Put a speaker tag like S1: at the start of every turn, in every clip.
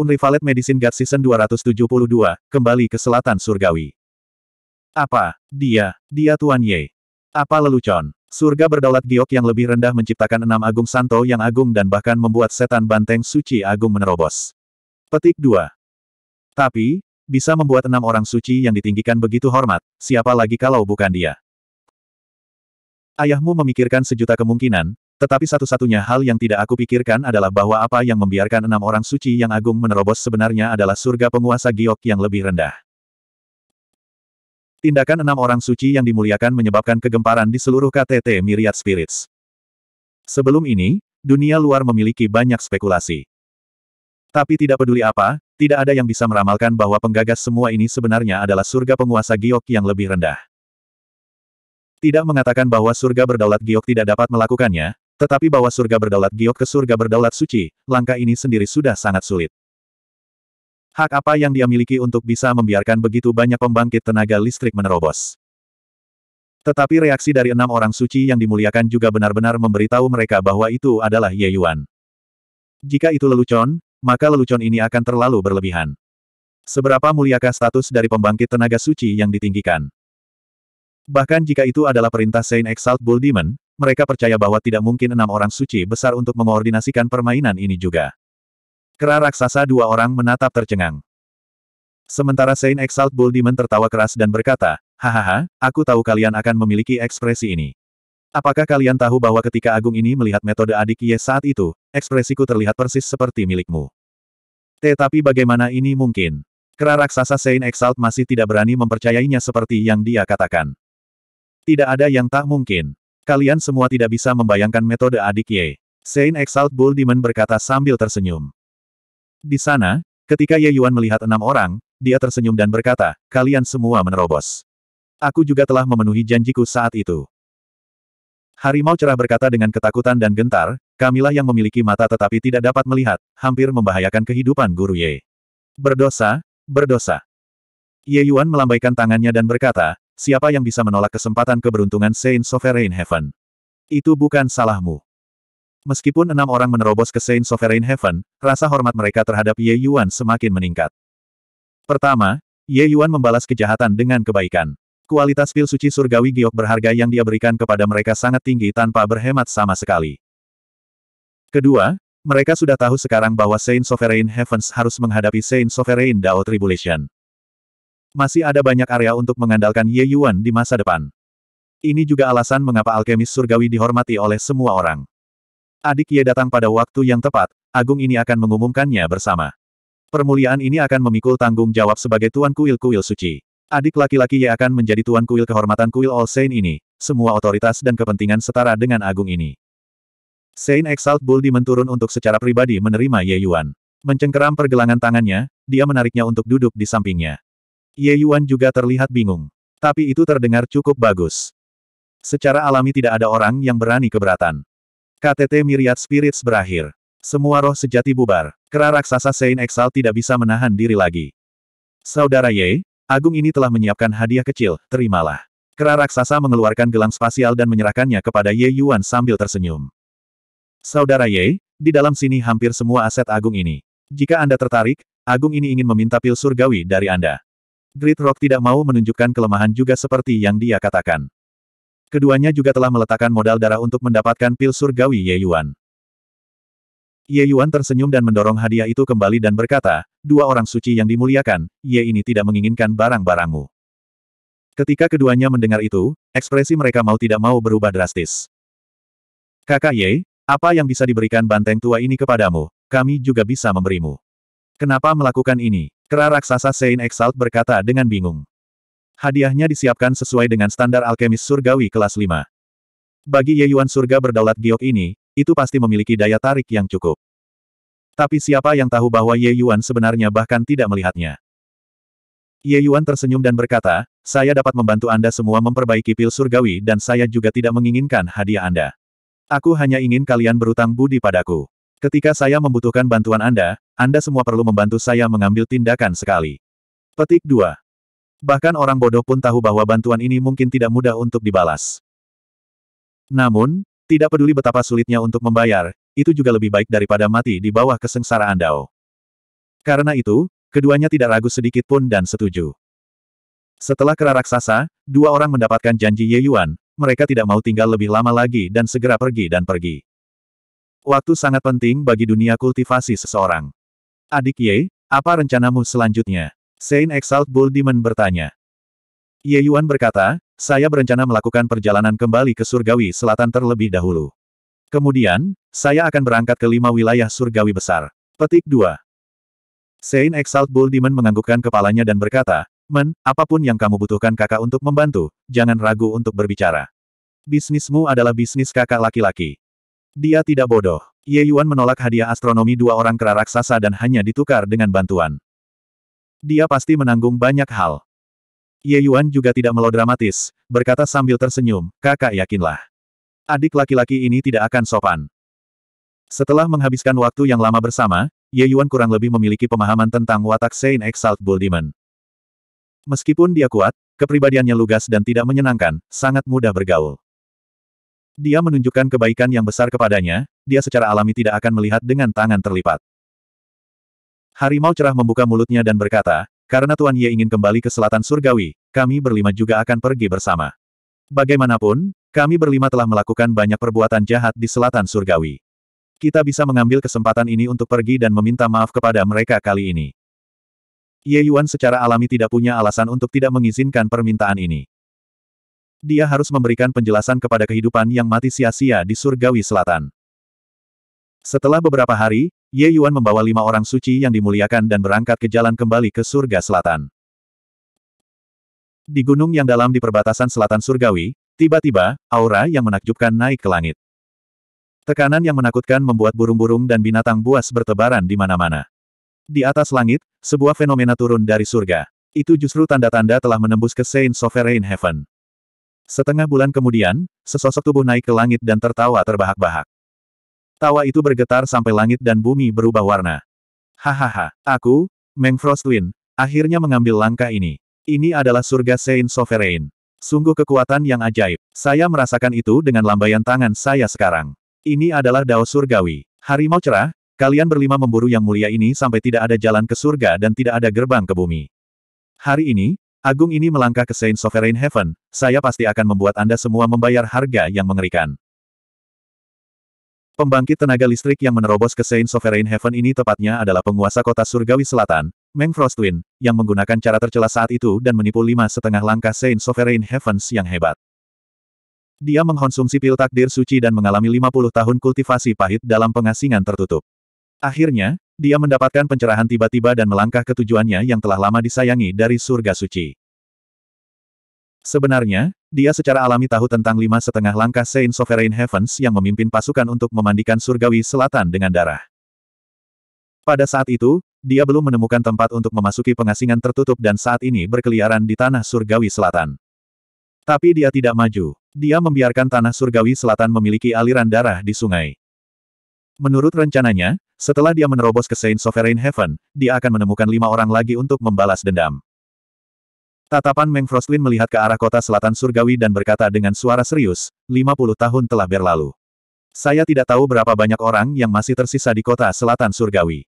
S1: Unrivaled Medicine God Season 272, kembali ke selatan surgawi. Apa? Dia, dia Tuan Ye. Apa lelucon? Surga berdaulat giok yang lebih rendah menciptakan enam agung santo yang agung dan bahkan membuat setan banteng suci agung menerobos. Petik 2. Tapi, bisa membuat enam orang suci yang ditinggikan begitu hormat, siapa lagi kalau bukan dia? Ayahmu memikirkan sejuta kemungkinan, tetapi satu-satunya hal yang tidak aku pikirkan adalah bahwa apa yang membiarkan enam orang suci yang agung menerobos sebenarnya adalah surga penguasa giok yang lebih rendah. Tindakan enam orang suci yang dimuliakan menyebabkan kegemparan di seluruh KTT Myriad Spirits. Sebelum ini, dunia luar memiliki banyak spekulasi. Tapi tidak peduli apa, tidak ada yang bisa meramalkan bahwa penggagas semua ini sebenarnya adalah surga penguasa giok yang lebih rendah. Tidak mengatakan bahwa surga berdaulat giok tidak dapat melakukannya, tetapi bahwa surga berdaulat giok ke surga berdaulat suci, langkah ini sendiri sudah sangat sulit. Hak apa yang dia miliki untuk bisa membiarkan begitu banyak pembangkit tenaga listrik menerobos? Tetapi reaksi dari enam orang suci yang dimuliakan juga benar-benar memberitahu mereka bahwa itu adalah Ye Yuan. Jika itu lelucon, maka lelucon ini akan terlalu berlebihan. Seberapa muliakah status dari pembangkit tenaga suci yang ditinggikan? Bahkan jika itu adalah perintah Saint Exalt Bull Demon, mereka percaya bahwa tidak mungkin enam orang suci besar untuk mengoordinasikan permainan ini juga. Kera raksasa dua orang menatap tercengang. Sementara Saint Exalt Bull Demon tertawa keras dan berkata, Hahaha, aku tahu kalian akan memiliki ekspresi ini. Apakah kalian tahu bahwa ketika Agung ini melihat metode adik Ye saat itu, ekspresiku terlihat persis seperti milikmu. Tetapi bagaimana ini mungkin? Kera raksasa Saint Exalt masih tidak berani mempercayainya seperti yang dia katakan. Tidak ada yang tak mungkin. Kalian semua tidak bisa membayangkan metode adik Ye. Saint Exalt Bull Demon berkata sambil tersenyum. Di sana, ketika Ye Yuan melihat enam orang, dia tersenyum dan berkata, kalian semua menerobos. Aku juga telah memenuhi janjiku saat itu. Harimau cerah berkata dengan ketakutan dan gentar, kamilah yang memiliki mata tetapi tidak dapat melihat, hampir membahayakan kehidupan guru Ye. Berdosa, berdosa. Ye Yuan melambaikan tangannya dan berkata, siapa yang bisa menolak kesempatan keberuntungan Saint Sovereign Heaven? Itu bukan salahmu. Meskipun enam orang menerobos ke Saint Sovereign Heaven, rasa hormat mereka terhadap Ye Yuan semakin meningkat. Pertama, Ye Yuan membalas kejahatan dengan kebaikan. Kualitas pil suci surgawi giok berharga yang dia berikan kepada mereka sangat tinggi tanpa berhemat sama sekali. Kedua, mereka sudah tahu sekarang bahwa Saint Sovereign Heavens harus menghadapi Saint Sovereign Dao Tribulation. Masih ada banyak area untuk mengandalkan Ye Yuan di masa depan. Ini juga alasan mengapa alkemis surgawi dihormati oleh semua orang. Adik Ye datang pada waktu yang tepat, Agung ini akan mengumumkannya bersama. Permuliaan ini akan memikul tanggung jawab sebagai Tuan Kuil-Kuil Suci. Adik laki-laki Ye akan menjadi Tuan Kuil kehormatan Kuil All Saint ini, semua otoritas dan kepentingan setara dengan Agung ini. Saint Exalt Bull dimenturun untuk secara pribadi menerima Ye Yuan. Mencengkeram pergelangan tangannya, dia menariknya untuk duduk di sampingnya. Ye Yuan juga terlihat bingung. Tapi itu terdengar cukup bagus. Secara alami tidak ada orang yang berani keberatan. KTT Myriad Spirits berakhir. Semua roh sejati bubar. Kera raksasa Saint Exal tidak bisa menahan diri lagi. Saudara Ye, Agung ini telah menyiapkan hadiah kecil, terimalah. Kera raksasa mengeluarkan gelang spasial dan menyerahkannya kepada Ye Yuan sambil tersenyum. Saudara Ye, di dalam sini hampir semua aset Agung ini. Jika Anda tertarik, Agung ini ingin meminta pil surgawi dari Anda. Great Rock tidak mau menunjukkan kelemahan juga seperti yang dia katakan. Keduanya juga telah meletakkan modal darah untuk mendapatkan pil surgawi Ye Yuan. Ye Yuan tersenyum dan mendorong hadiah itu kembali dan berkata, dua orang suci yang dimuliakan, Ye ini tidak menginginkan barang-barangmu. Ketika keduanya mendengar itu, ekspresi mereka mau tidak mau berubah drastis. Kakak Ye, apa yang bisa diberikan banteng tua ini kepadamu, kami juga bisa memberimu. Kenapa melakukan ini? Kera raksasa Sein Exalt berkata dengan bingung. Hadiahnya disiapkan sesuai dengan standar alkemis surgawi kelas 5. Bagi Ye Yuan surga berdaulat giok ini, itu pasti memiliki daya tarik yang cukup. Tapi siapa yang tahu bahwa Ye Yuan sebenarnya bahkan tidak melihatnya. Ye Yuan tersenyum dan berkata, saya dapat membantu Anda semua memperbaiki pil surgawi dan saya juga tidak menginginkan hadiah Anda. Aku hanya ingin kalian berutang budi padaku. Ketika saya membutuhkan bantuan Anda, Anda semua perlu membantu saya mengambil tindakan sekali. Petik 2. Bahkan orang bodoh pun tahu bahwa bantuan ini mungkin tidak mudah untuk dibalas. Namun, tidak peduli betapa sulitnya untuk membayar, itu juga lebih baik daripada mati di bawah kesengsaraan Dao. Karena itu, keduanya tidak ragu sedikit pun dan setuju. Setelah kera raksasa, dua orang mendapatkan janji Ye Yuan, mereka tidak mau tinggal lebih lama lagi dan segera pergi dan pergi. Waktu sangat penting bagi dunia kultivasi seseorang. Adik Ye, apa rencanamu selanjutnya? Saint Exalt Bull Demon bertanya. Ye Yuan berkata, saya berencana melakukan perjalanan kembali ke Surgawi Selatan terlebih dahulu. Kemudian, saya akan berangkat ke lima wilayah Surgawi besar. Petik 2. Saint Exalt Bull Demon menganggukkan kepalanya dan berkata, Men, apapun yang kamu butuhkan kakak untuk membantu, jangan ragu untuk berbicara. Bisnismu adalah bisnis kakak laki-laki. Dia tidak bodoh. Ye Yuan menolak hadiah astronomi dua orang kera raksasa dan hanya ditukar dengan bantuan. Dia pasti menanggung banyak hal. Ye Yuan juga tidak melodramatis, berkata sambil tersenyum, kakak yakinlah. Adik laki-laki ini tidak akan sopan. Setelah menghabiskan waktu yang lama bersama, Ye Yuan kurang lebih memiliki pemahaman tentang watak Saint Exalt Bull Demon. Meskipun dia kuat, kepribadiannya lugas dan tidak menyenangkan, sangat mudah bergaul. Dia menunjukkan kebaikan yang besar kepadanya, dia secara alami tidak akan melihat dengan tangan terlipat. Harimau cerah membuka mulutnya dan berkata, karena Tuan Ye ingin kembali ke selatan surgawi, kami berlima juga akan pergi bersama. Bagaimanapun, kami berlima telah melakukan banyak perbuatan jahat di selatan surgawi. Kita bisa mengambil kesempatan ini untuk pergi dan meminta maaf kepada mereka kali ini. Ye Yuan secara alami tidak punya alasan untuk tidak mengizinkan permintaan ini. Dia harus memberikan penjelasan kepada kehidupan yang mati sia-sia di surgawi selatan. Setelah beberapa hari, Ye Yuan membawa lima orang suci yang dimuliakan dan berangkat ke jalan kembali ke surga selatan. Di gunung yang dalam di perbatasan selatan surgawi, tiba-tiba, aura yang menakjubkan naik ke langit. Tekanan yang menakutkan membuat burung-burung dan binatang buas bertebaran di mana-mana. Di atas langit, sebuah fenomena turun dari surga. Itu justru tanda-tanda telah menembus ke Saint Sovereign Heaven. Setengah bulan kemudian, sesosok tubuh naik ke langit dan tertawa terbahak-bahak. Tawa itu bergetar sampai langit dan bumi berubah warna. Hahaha, aku, Meng Frost akhirnya mengambil langkah ini. Ini adalah surga Saint Sovereign. Sungguh kekuatan yang ajaib. Saya merasakan itu dengan lambaian tangan saya sekarang. Ini adalah Dao Surgawi. Harimau cerah, kalian berlima memburu yang mulia ini sampai tidak ada jalan ke surga dan tidak ada gerbang ke bumi. Hari ini, Agung ini melangkah ke Saint Sovereign Heaven, saya pasti akan membuat Anda semua membayar harga yang mengerikan. Pembangkit tenaga listrik yang menerobos ke Saint Sovereign Heaven ini tepatnya adalah penguasa kota Surgawi Selatan, Meng Frostwin, yang menggunakan cara tercela saat itu dan menipu lima setengah langkah Saint Sovereign Heavens yang hebat. Dia mengkonsumsi pil takdir suci dan mengalami 50 tahun kultivasi pahit dalam pengasingan tertutup. Akhirnya, dia mendapatkan pencerahan tiba-tiba dan melangkah ke tujuannya yang telah lama disayangi dari surga suci. Sebenarnya, dia secara alami tahu tentang lima setengah langkah Saint Sovereign Heavens yang memimpin pasukan untuk memandikan surgawi selatan dengan darah. Pada saat itu, dia belum menemukan tempat untuk memasuki pengasingan tertutup dan saat ini berkeliaran di tanah surgawi selatan. Tapi dia tidak maju. Dia membiarkan tanah surgawi selatan memiliki aliran darah di sungai. Menurut rencananya, setelah dia menerobos ke Saint Sovereign Heaven, dia akan menemukan lima orang lagi untuk membalas dendam. Tatapan Meng Frostlin melihat ke arah kota selatan surgawi dan berkata dengan suara serius, 50 tahun telah berlalu. Saya tidak tahu berapa banyak orang yang masih tersisa di kota selatan surgawi.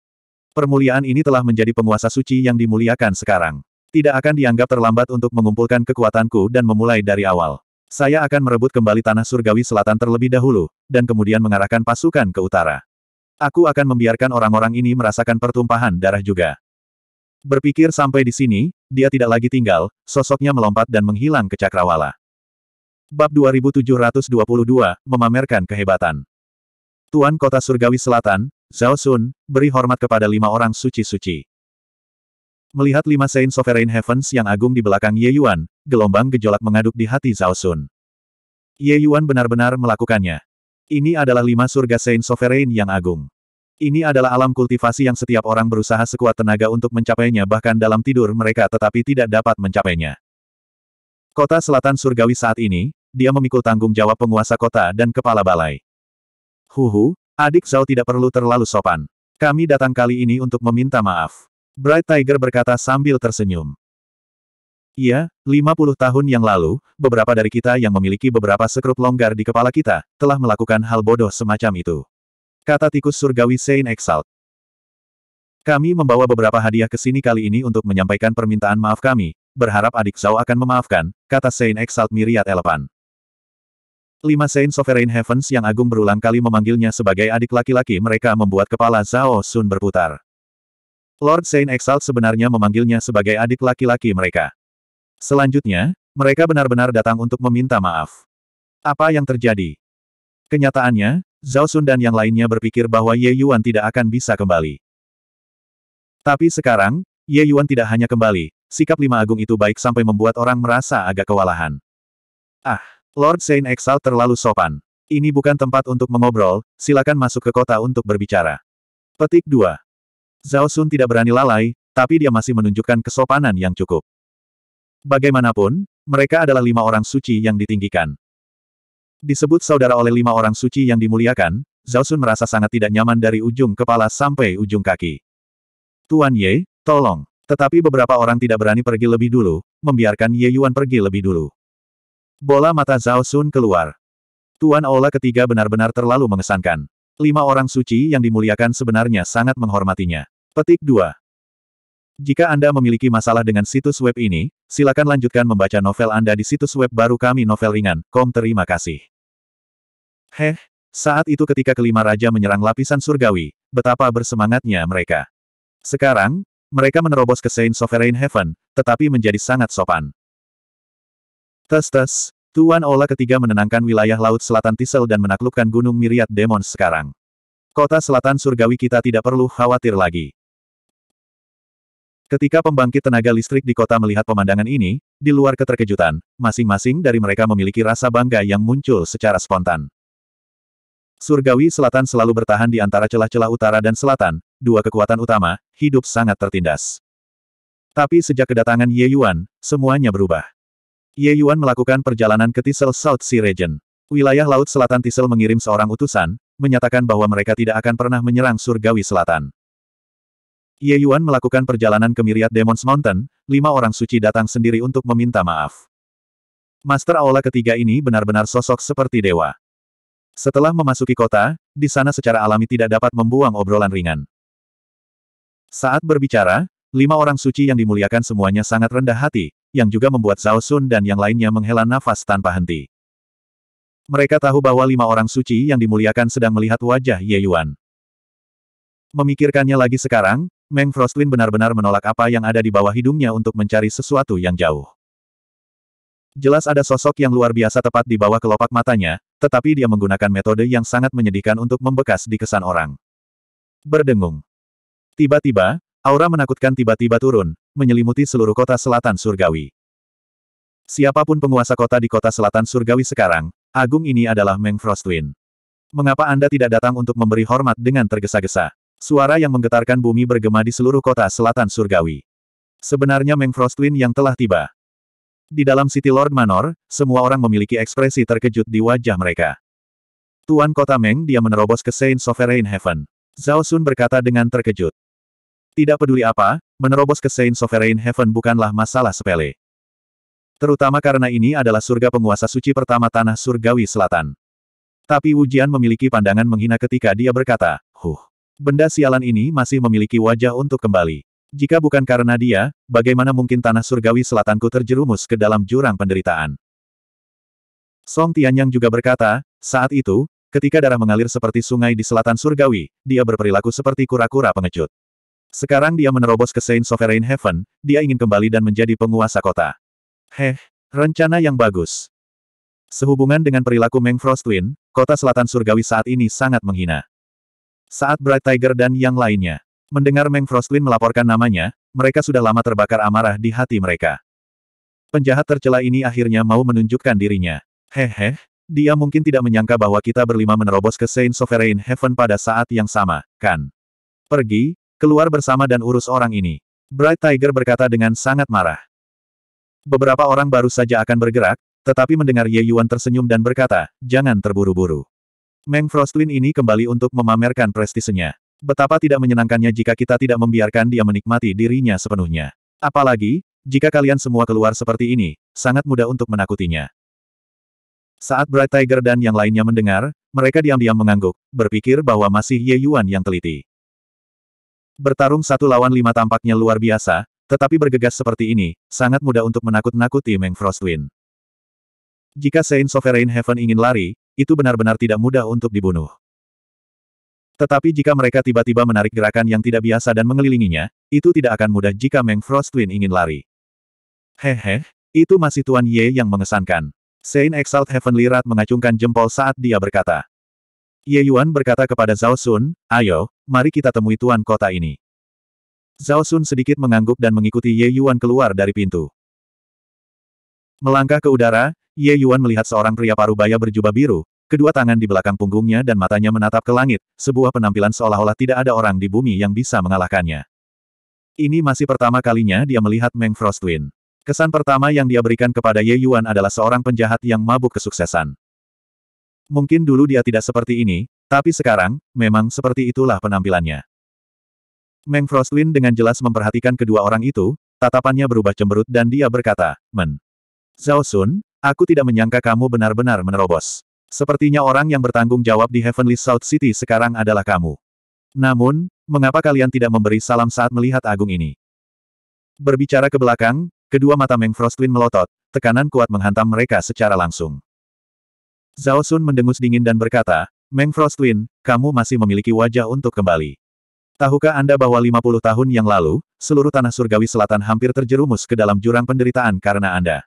S1: Permuliaan ini telah menjadi penguasa suci yang dimuliakan sekarang. Tidak akan dianggap terlambat untuk mengumpulkan kekuatanku dan memulai dari awal. Saya akan merebut kembali tanah surgawi selatan terlebih dahulu, dan kemudian mengarahkan pasukan ke utara. Aku akan membiarkan orang-orang ini merasakan pertumpahan darah juga. Berpikir sampai di sini, dia tidak lagi tinggal, sosoknya melompat dan menghilang ke cakrawala. Bab 2722, memamerkan kehebatan. Tuan Kota Surgawi Selatan, Zhao Sun, beri hormat kepada lima orang suci-suci. Melihat lima Saint Sovereign Heavens yang agung di belakang Ye Yuan, gelombang gejolak mengaduk di hati Zhao Sun. Ye Yuan benar-benar melakukannya. Ini adalah lima surga Saint Sovereign yang agung. Ini adalah alam kultivasi yang setiap orang berusaha sekuat tenaga untuk mencapainya bahkan dalam tidur mereka tetapi tidak dapat mencapainya. Kota selatan surgawi saat ini, dia memikul tanggung jawab penguasa kota dan kepala balai. Huhu, adik Zhao tidak perlu terlalu sopan. Kami datang kali ini untuk meminta maaf. Bright Tiger berkata sambil tersenyum. Iya, 50 tahun yang lalu, beberapa dari kita yang memiliki beberapa sekrup longgar di kepala kita, telah melakukan hal bodoh semacam itu. Kata tikus surgawi Saint Exalt. Kami membawa beberapa hadiah ke sini kali ini untuk menyampaikan permintaan maaf kami, berharap adik Zhao akan memaafkan, kata Saint Exalt Miriat Elepan. Lima Saint Sovereign Heavens yang agung berulang kali memanggilnya sebagai adik laki-laki mereka membuat kepala Zhao Sun berputar. Lord Saint Exalt sebenarnya memanggilnya sebagai adik laki-laki mereka. Selanjutnya, mereka benar-benar datang untuk meminta maaf. Apa yang terjadi? Kenyataannya, Zhao Sun dan yang lainnya berpikir bahwa Ye Yuan tidak akan bisa kembali. Tapi sekarang, Ye Yuan tidak hanya kembali, sikap lima agung itu baik sampai membuat orang merasa agak kewalahan. Ah, Lord Saint Exal terlalu sopan. Ini bukan tempat untuk mengobrol, silakan masuk ke kota untuk berbicara. Petik 2. Zhao Sun tidak berani lalai, tapi dia masih menunjukkan kesopanan yang cukup. Bagaimanapun, mereka adalah lima orang suci yang ditinggikan. Disebut saudara oleh lima orang suci yang dimuliakan, Zhao Sun merasa sangat tidak nyaman dari ujung kepala sampai ujung kaki. Tuan Ye, tolong. Tetapi beberapa orang tidak berani pergi lebih dulu, membiarkan Ye Yuan pergi lebih dulu. Bola mata Zhao Sun keluar. Tuan Ola ketiga benar-benar terlalu mengesankan. Lima orang suci yang dimuliakan sebenarnya sangat menghormatinya. Petik 2. Jika Anda memiliki masalah dengan situs web ini, silakan lanjutkan membaca novel Anda di situs web baru kami novel ringan, kom terima kasih. Heh, saat itu ketika kelima raja menyerang lapisan surgawi, betapa bersemangatnya mereka. Sekarang, mereka menerobos ke Saint Sovereign Heaven, tetapi menjadi sangat sopan. Tes-tes, Tuan Ola ketiga menenangkan wilayah Laut Selatan Tisel dan menaklukkan Gunung Miriat Demons sekarang. Kota Selatan Surgawi kita tidak perlu khawatir lagi. Ketika pembangkit tenaga listrik di kota melihat pemandangan ini, di luar keterkejutan, masing-masing dari mereka memiliki rasa bangga yang muncul secara spontan. Surgawi Selatan selalu bertahan di antara celah-celah utara dan selatan, dua kekuatan utama, hidup sangat tertindas. Tapi sejak kedatangan Ye Yuan, semuanya berubah. Ye Yuan melakukan perjalanan ke Tisel South Sea Region. Wilayah Laut Selatan Tisel mengirim seorang utusan, menyatakan bahwa mereka tidak akan pernah menyerang Surgawi Selatan. Ye Yuan melakukan perjalanan ke Myriad Demons Mountain, lima orang suci datang sendiri untuk meminta maaf. Master Aula ketiga ini benar-benar sosok seperti dewa. Setelah memasuki kota, di sana secara alami tidak dapat membuang obrolan ringan. Saat berbicara, lima orang suci yang dimuliakan semuanya sangat rendah hati, yang juga membuat Zhao Sun dan yang lainnya menghela nafas tanpa henti. Mereka tahu bahwa lima orang suci yang dimuliakan sedang melihat wajah Ye Yuan. Memikirkannya lagi sekarang, Meng Frostwin benar-benar menolak apa yang ada di bawah hidungnya untuk mencari sesuatu yang jauh. Jelas ada sosok yang luar biasa tepat di bawah kelopak matanya, tetapi dia menggunakan metode yang sangat menyedihkan untuk membekas di kesan orang. Berdengung. Tiba-tiba, aura menakutkan tiba-tiba turun, menyelimuti seluruh kota selatan surgawi. Siapapun penguasa kota di kota selatan surgawi sekarang, agung ini adalah Meng Frostwin. Mengapa Anda tidak datang untuk memberi hormat dengan tergesa-gesa? Suara yang menggetarkan bumi bergema di seluruh kota selatan surgawi. Sebenarnya Meng Frost yang telah tiba. Di dalam City Lord Manor, semua orang memiliki ekspresi terkejut di wajah mereka. Tuan kota Meng dia menerobos ke Saint Sovereign Heaven. Zhao Sun berkata dengan terkejut. Tidak peduli apa, menerobos ke Saint Sovereign Heaven bukanlah masalah sepele. Terutama karena ini adalah surga penguasa suci pertama tanah surgawi selatan. Tapi Wujian memiliki pandangan menghina ketika dia berkata, Huh. Benda sialan ini masih memiliki wajah untuk kembali. Jika bukan karena dia, bagaimana mungkin tanah surgawi selatanku terjerumus ke dalam jurang penderitaan? Song Tianyang juga berkata, saat itu, ketika darah mengalir seperti sungai di selatan surgawi, dia berperilaku seperti kura-kura pengecut. Sekarang dia menerobos ke Saint Sovereign Heaven, dia ingin kembali dan menjadi penguasa kota. Heh, rencana yang bagus. Sehubungan dengan perilaku Meng Frost Twin, kota selatan surgawi saat ini sangat menghina. Saat Bright Tiger dan yang lainnya mendengar Meng Frostlin melaporkan namanya, mereka sudah lama terbakar amarah di hati mereka. Penjahat tercela ini akhirnya mau menunjukkan dirinya. Hehe, dia mungkin tidak menyangka bahwa kita berlima menerobos ke Saint Sovereign Heaven pada saat yang sama, kan? Pergi, keluar bersama dan urus orang ini. Bright Tiger berkata dengan sangat marah. Beberapa orang baru saja akan bergerak, tetapi mendengar Ye Yuan tersenyum dan berkata, jangan terburu-buru. Meng Frostlin ini kembali untuk memamerkan prestisenya. Betapa tidak menyenangkannya jika kita tidak membiarkan dia menikmati dirinya sepenuhnya. Apalagi, jika kalian semua keluar seperti ini, sangat mudah untuk menakutinya. Saat Bright Tiger dan yang lainnya mendengar, mereka diam-diam mengangguk, berpikir bahwa masih Ye Yuan yang teliti. Bertarung satu lawan lima tampaknya luar biasa, tetapi bergegas seperti ini, sangat mudah untuk menakut-nakuti Meng Frostwind. Jika Saint Sovereign Heaven ingin lari, itu benar-benar tidak mudah untuk dibunuh. Tetapi jika mereka tiba-tiba menarik gerakan yang tidak biasa dan mengelilinginya, itu tidak akan mudah jika Meng Frost Twin ingin lari. Hehe, itu masih Tuan Ye yang mengesankan. Saint Exalt Heavenly Rat mengacungkan jempol saat dia berkata. Ye Yuan berkata kepada Zhao Sun, ayo, mari kita temui Tuan Kota ini. Zhao Sun sedikit mengangguk dan mengikuti Ye Yuan keluar dari pintu. Melangkah ke udara, Ye Yuan melihat seorang pria parubaya berjubah biru, kedua tangan di belakang punggungnya dan matanya menatap ke langit, sebuah penampilan seolah-olah tidak ada orang di bumi yang bisa mengalahkannya. Ini masih pertama kalinya dia melihat Meng Frostwind. Kesan pertama yang dia berikan kepada Ye Yuan adalah seorang penjahat yang mabuk kesuksesan. Mungkin dulu dia tidak seperti ini, tapi sekarang, memang seperti itulah penampilannya. Meng Frostwind dengan jelas memperhatikan kedua orang itu, tatapannya berubah cemberut dan dia berkata, Men. Zhao Sun, Aku tidak menyangka kamu benar-benar menerobos. Sepertinya orang yang bertanggung jawab di Heavenly South City sekarang adalah kamu. Namun, mengapa kalian tidak memberi salam saat melihat agung ini? Berbicara ke belakang, kedua mata Meng Frostlin melotot, tekanan kuat menghantam mereka secara langsung. Zhao Sun mendengus dingin dan berkata, Meng Frostlin, kamu masih memiliki wajah untuk kembali. Tahukah Anda bahwa 50 tahun yang lalu, seluruh tanah surgawi selatan hampir terjerumus ke dalam jurang penderitaan karena Anda?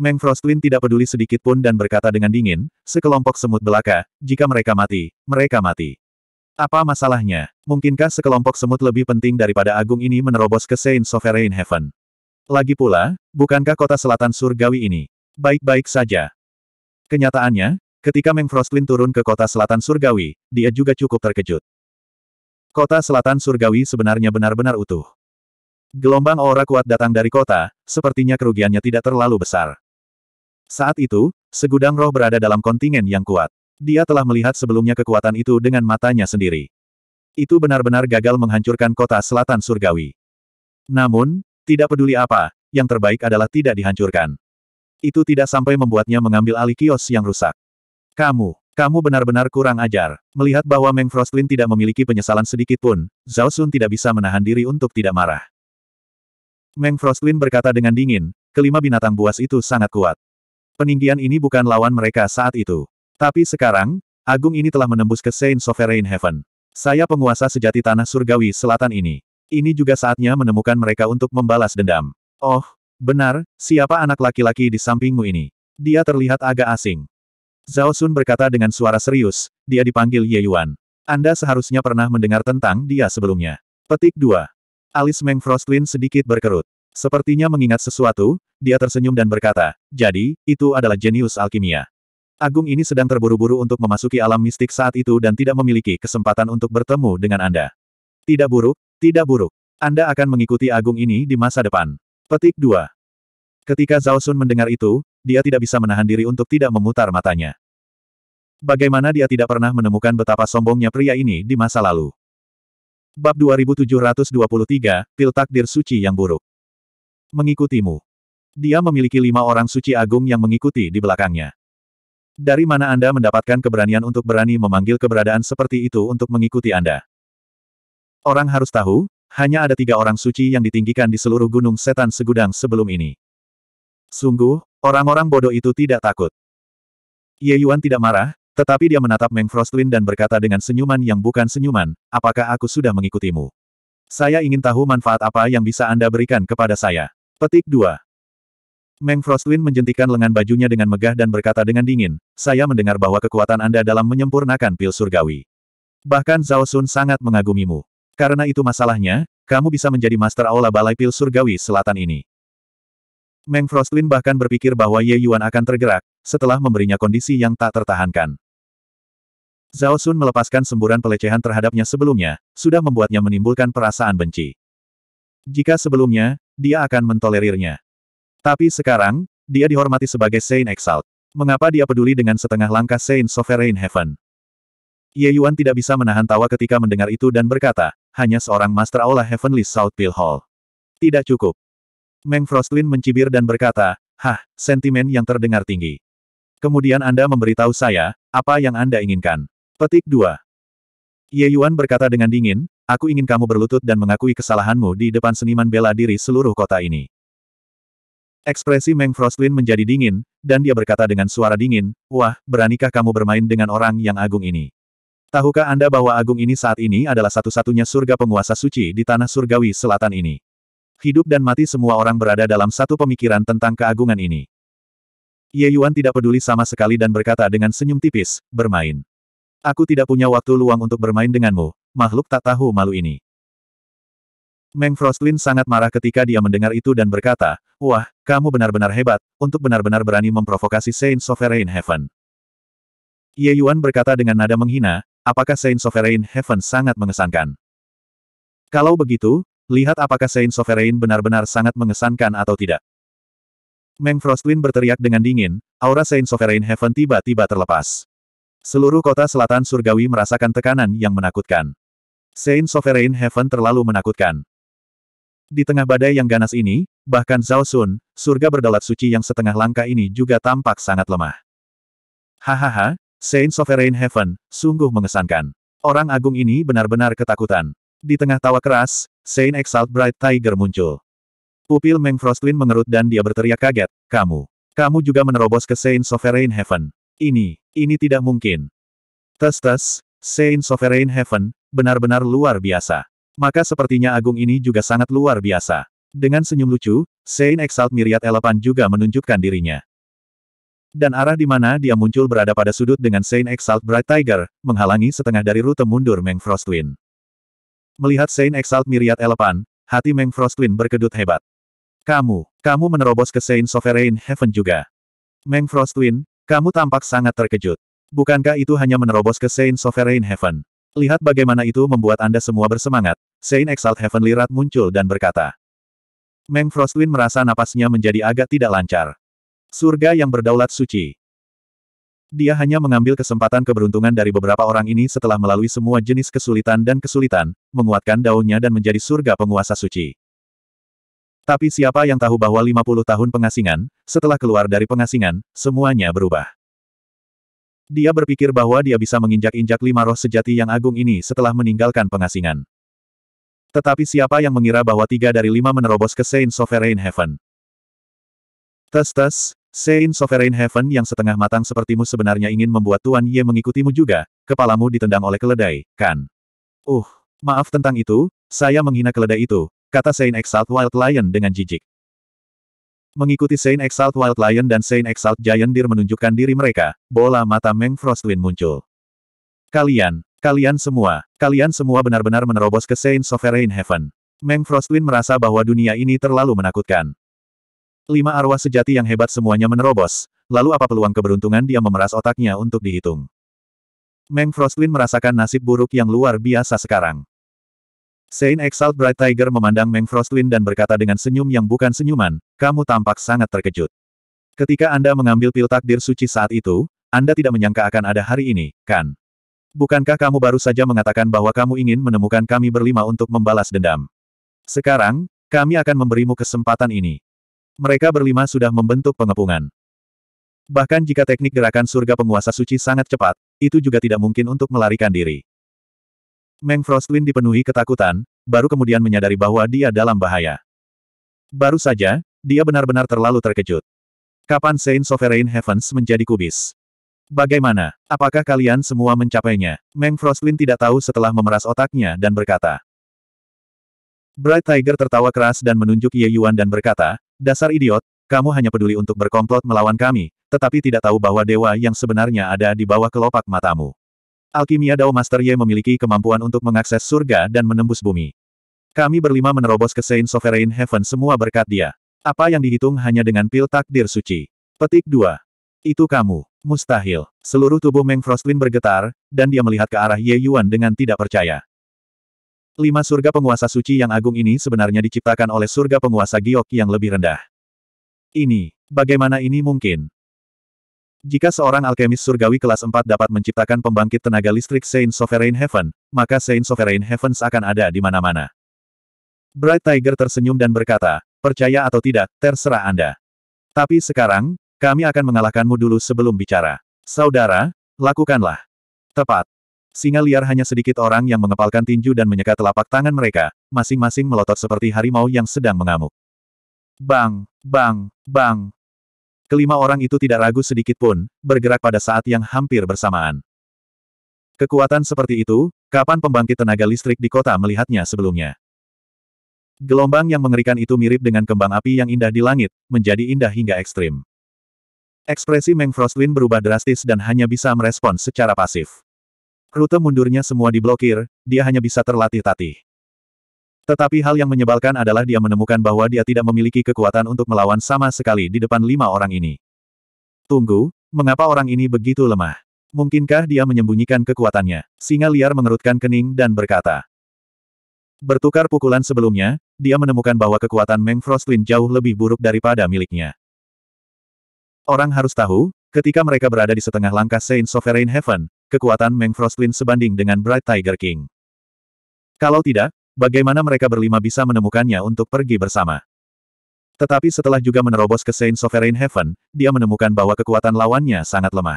S1: Meng Frostlin tidak peduli sedikit pun dan berkata dengan dingin, sekelompok semut belaka, jika mereka mati, mereka mati. Apa masalahnya? Mungkinkah sekelompok semut lebih penting daripada Agung ini menerobos ke Saint Sovereign Heaven? Lagi pula, bukankah kota selatan surgawi ini baik-baik saja? Kenyataannya, ketika Meng Frostlin turun ke kota selatan surgawi, dia juga cukup terkejut. Kota selatan surgawi sebenarnya benar-benar utuh. Gelombang aura kuat datang dari kota, sepertinya kerugiannya tidak terlalu besar. Saat itu, segudang roh berada dalam kontingen yang kuat. Dia telah melihat sebelumnya kekuatan itu dengan matanya sendiri. Itu benar-benar gagal menghancurkan kota selatan surgawi. Namun, tidak peduli apa, yang terbaik adalah tidak dihancurkan. Itu tidak sampai membuatnya mengambil alih kios yang rusak. Kamu, kamu benar-benar kurang ajar. Melihat bahwa Meng Frostlin tidak memiliki penyesalan sedikit pun, Zhao Sun tidak bisa menahan diri untuk tidak marah. Meng Frostlin berkata dengan dingin, kelima binatang buas itu sangat kuat. Peninggian ini bukan lawan mereka saat itu. Tapi sekarang, agung ini telah menembus ke Saint Sovereign Heaven. Saya penguasa sejati tanah surgawi selatan ini. Ini juga saatnya menemukan mereka untuk membalas dendam. Oh, benar, siapa anak laki-laki di sampingmu ini? Dia terlihat agak asing. Zhao Sun berkata dengan suara serius, dia dipanggil Ye Yuan. Anda seharusnya pernah mendengar tentang dia sebelumnya. Petik 2. Alis Meng Frost sedikit berkerut. Sepertinya mengingat sesuatu, dia tersenyum dan berkata, jadi, itu adalah jenius alkimia. Agung ini sedang terburu-buru untuk memasuki alam mistik saat itu dan tidak memiliki kesempatan untuk bertemu dengan Anda. Tidak buruk, tidak buruk. Anda akan mengikuti Agung ini di masa depan. Petik 2. Ketika Zhao Sun mendengar itu, dia tidak bisa menahan diri untuk tidak memutar matanya. Bagaimana dia tidak pernah menemukan betapa sombongnya pria ini di masa lalu. Bab 2723, Pil Takdir Suci yang Buruk. Mengikutimu. Dia memiliki lima orang suci agung yang mengikuti di belakangnya. Dari mana Anda mendapatkan keberanian untuk berani memanggil keberadaan seperti itu untuk mengikuti Anda? Orang harus tahu, hanya ada tiga orang suci yang ditinggikan di seluruh gunung setan segudang sebelum ini. Sungguh, orang-orang bodoh itu tidak takut. Ye Yuan tidak marah, tetapi dia menatap Meng Frostwin dan berkata dengan senyuman yang bukan senyuman, apakah aku sudah mengikutimu? Saya ingin tahu manfaat apa yang bisa Anda berikan kepada saya. Petik 2. Meng Frostwin menjentikan lengan bajunya dengan megah dan berkata dengan dingin, saya mendengar bahwa kekuatan Anda dalam menyempurnakan pil surgawi. Bahkan Zhao Sun sangat mengagumimu. Karena itu masalahnya, kamu bisa menjadi master aula balai pil surgawi selatan ini. Meng Frostlin bahkan berpikir bahwa Ye Yuan akan tergerak, setelah memberinya kondisi yang tak tertahankan. Zhao Sun melepaskan semburan pelecehan terhadapnya sebelumnya, sudah membuatnya menimbulkan perasaan benci. Jika sebelumnya, dia akan mentolerirnya. Tapi sekarang, dia dihormati sebagai Saint Exalt. Mengapa dia peduli dengan setengah langkah Saint Sovereign Heaven? Ye Yuan tidak bisa menahan tawa ketika mendengar itu dan berkata, hanya seorang Master Aula Heavenly South Pill Hall. Tidak cukup. Meng Frostlin mencibir dan berkata, Hah, sentimen yang terdengar tinggi. Kemudian Anda memberitahu saya, apa yang Anda inginkan. Petik 2. Ye Yuan berkata dengan dingin, aku ingin kamu berlutut dan mengakui kesalahanmu di depan seniman bela diri seluruh kota ini. Ekspresi Meng Frostlin menjadi dingin, dan dia berkata dengan suara dingin, Wah, beranikah kamu bermain dengan orang yang agung ini? Tahukah Anda bahwa agung ini saat ini adalah satu-satunya surga penguasa suci di tanah surgawi selatan ini? Hidup dan mati semua orang berada dalam satu pemikiran tentang keagungan ini. Ye Yuan tidak peduli sama sekali dan berkata dengan senyum tipis, bermain. Aku tidak punya waktu luang untuk bermain denganmu, makhluk tak tahu malu ini. Meng Frostlin sangat marah ketika dia mendengar itu dan berkata, Wah, kamu benar-benar hebat, untuk benar-benar berani memprovokasi Saint Sovereign Heaven. Ye Yuan berkata dengan nada menghina, apakah Saint Sovereign Heaven sangat mengesankan? Kalau begitu, lihat apakah Saint Sovereign benar-benar sangat mengesankan atau tidak. Meng Frostlin berteriak dengan dingin, aura Saint Sovereign Heaven tiba-tiba terlepas. Seluruh kota selatan surgawi merasakan tekanan yang menakutkan. Saint Sovereign Heaven terlalu menakutkan. Di tengah badai yang ganas ini, bahkan Zhao Sun, surga berdaulat suci yang setengah langka ini juga tampak sangat lemah. Hahaha, Saint Sovereign Heaven, sungguh mengesankan. Orang agung ini benar-benar ketakutan. Di tengah tawa keras, Saint Exalt Bright Tiger muncul. Pupil Meng Frostlin mengerut dan dia berteriak kaget, kamu. Kamu juga menerobos ke Saint Sovereign Heaven. Ini, ini tidak mungkin. Tes-tes, Saint Sovereign Heaven, benar-benar luar biasa. Maka sepertinya agung ini juga sangat luar biasa. Dengan senyum lucu, Saint Exalt Myriad Elepan juga menunjukkan dirinya. Dan arah di mana dia muncul berada pada sudut dengan Saint Exalt Bright Tiger, menghalangi setengah dari rute mundur Meng Frost Twin. Melihat Saint Exalt Myriad Elepan, hati Meng Frost Twin berkedut hebat. Kamu, kamu menerobos ke Saint Sovereign Heaven juga. Meng Frost Twin, kamu tampak sangat terkejut. Bukankah itu hanya menerobos ke Saint Sovereign Heaven? Lihat bagaimana itu membuat Anda semua bersemangat. Saint Exalt Heaven Lirat muncul dan berkata. Meng Frostwin merasa napasnya menjadi agak tidak lancar. Surga yang berdaulat suci. Dia hanya mengambil kesempatan keberuntungan dari beberapa orang ini setelah melalui semua jenis kesulitan dan kesulitan, menguatkan daunnya dan menjadi surga penguasa suci. Tapi siapa yang tahu bahwa 50 tahun pengasingan, setelah keluar dari pengasingan, semuanya berubah. Dia berpikir bahwa dia bisa menginjak-injak lima roh sejati yang agung ini setelah meninggalkan pengasingan. Tetapi siapa yang mengira bahwa tiga dari lima menerobos ke Saint Sovereign Heaven? Tes-tes, Saint Sovereign Heaven yang setengah matang sepertimu sebenarnya ingin membuat Tuan Ye mengikutimu juga, kepalamu ditendang oleh keledai, kan? Uh, maaf tentang itu, saya menghina keledai itu, kata Saint Exalt Wild Lion dengan jijik. Mengikuti Saint Exalt Wild Lion dan Saint Exalt Giant Deer menunjukkan diri mereka, bola mata Meng Frostwin muncul. Kalian, kalian semua, kalian semua benar-benar menerobos ke Saint Sovereign Heaven. Meng Frostwin merasa bahwa dunia ini terlalu menakutkan. Lima arwah sejati yang hebat semuanya menerobos, lalu apa peluang keberuntungan dia memeras otaknya untuk dihitung. Meng Frostwin merasakan nasib buruk yang luar biasa sekarang. Saint Exalt Bright Tiger memandang Meng Frostlin dan berkata dengan senyum yang bukan senyuman, kamu tampak sangat terkejut. Ketika Anda mengambil pil takdir suci saat itu, Anda tidak menyangka akan ada hari ini, kan? Bukankah kamu baru saja mengatakan bahwa kamu ingin menemukan kami berlima untuk membalas dendam? Sekarang, kami akan memberimu kesempatan ini. Mereka berlima sudah membentuk pengepungan. Bahkan jika teknik gerakan surga penguasa suci sangat cepat, itu juga tidak mungkin untuk melarikan diri. Meng Frostwin dipenuhi ketakutan, baru kemudian menyadari bahwa dia dalam bahaya. Baru saja, dia benar-benar terlalu terkejut. Kapan Saint Sovereign Heavens menjadi kubis? Bagaimana? Apakah kalian semua mencapainya? Meng Frostwin tidak tahu setelah memeras otaknya dan berkata. Bright Tiger tertawa keras dan menunjuk Ye Yuan dan berkata, Dasar idiot, kamu hanya peduli untuk berkomplot melawan kami, tetapi tidak tahu bahwa dewa yang sebenarnya ada di bawah kelopak matamu. Alkimia Dao Master Ye memiliki kemampuan untuk mengakses surga dan menembus bumi. Kami berlima menerobos ke Saint Sovereign Heaven semua berkat dia. Apa yang dihitung hanya dengan pil takdir suci. Petik 2. Itu kamu. Mustahil. Seluruh tubuh Meng Frostlin bergetar, dan dia melihat ke arah Ye Yuan dengan tidak percaya. Lima surga penguasa suci yang agung ini sebenarnya diciptakan oleh surga penguasa giok yang lebih rendah. Ini, bagaimana ini mungkin? Jika seorang alkemis surgawi kelas 4 dapat menciptakan pembangkit tenaga listrik Saint Sovereign Heaven, maka Saint Sovereign Heavens akan ada di mana-mana. Bright Tiger tersenyum dan berkata, percaya atau tidak, terserah Anda. Tapi sekarang, kami akan mengalahkanmu dulu sebelum bicara. Saudara, lakukanlah. Tepat. Singa liar hanya sedikit orang yang mengepalkan tinju dan menyeka telapak tangan mereka, masing-masing melotot seperti harimau yang sedang mengamuk. Bang, bang, bang, Kelima orang itu tidak ragu sedikit pun, bergerak pada saat yang hampir bersamaan. Kekuatan seperti itu, kapan pembangkit tenaga listrik di kota melihatnya sebelumnya? Gelombang yang mengerikan itu mirip dengan kembang api yang indah di langit, menjadi indah hingga ekstrim. Ekspresi Meng Frostwin berubah drastis dan hanya bisa merespons secara pasif. Rute mundurnya semua diblokir, dia hanya bisa terlatih-tatih. Tetapi hal yang menyebalkan adalah dia menemukan bahwa dia tidak memiliki kekuatan untuk melawan sama sekali di depan lima orang ini. Tunggu, mengapa orang ini begitu lemah? Mungkinkah dia menyembunyikan kekuatannya? Singa liar mengerutkan kening dan berkata. Bertukar pukulan sebelumnya, dia menemukan bahwa kekuatan Meng Frostlin jauh lebih buruk daripada miliknya. Orang harus tahu, ketika mereka berada di setengah langkah Saint Sovereign Heaven, kekuatan Meng Frostlin sebanding dengan Bright Tiger King. Kalau tidak, Bagaimana mereka berlima bisa menemukannya untuk pergi bersama? Tetapi setelah juga menerobos ke Saint Sovereign Heaven, dia menemukan bahwa kekuatan lawannya sangat lemah.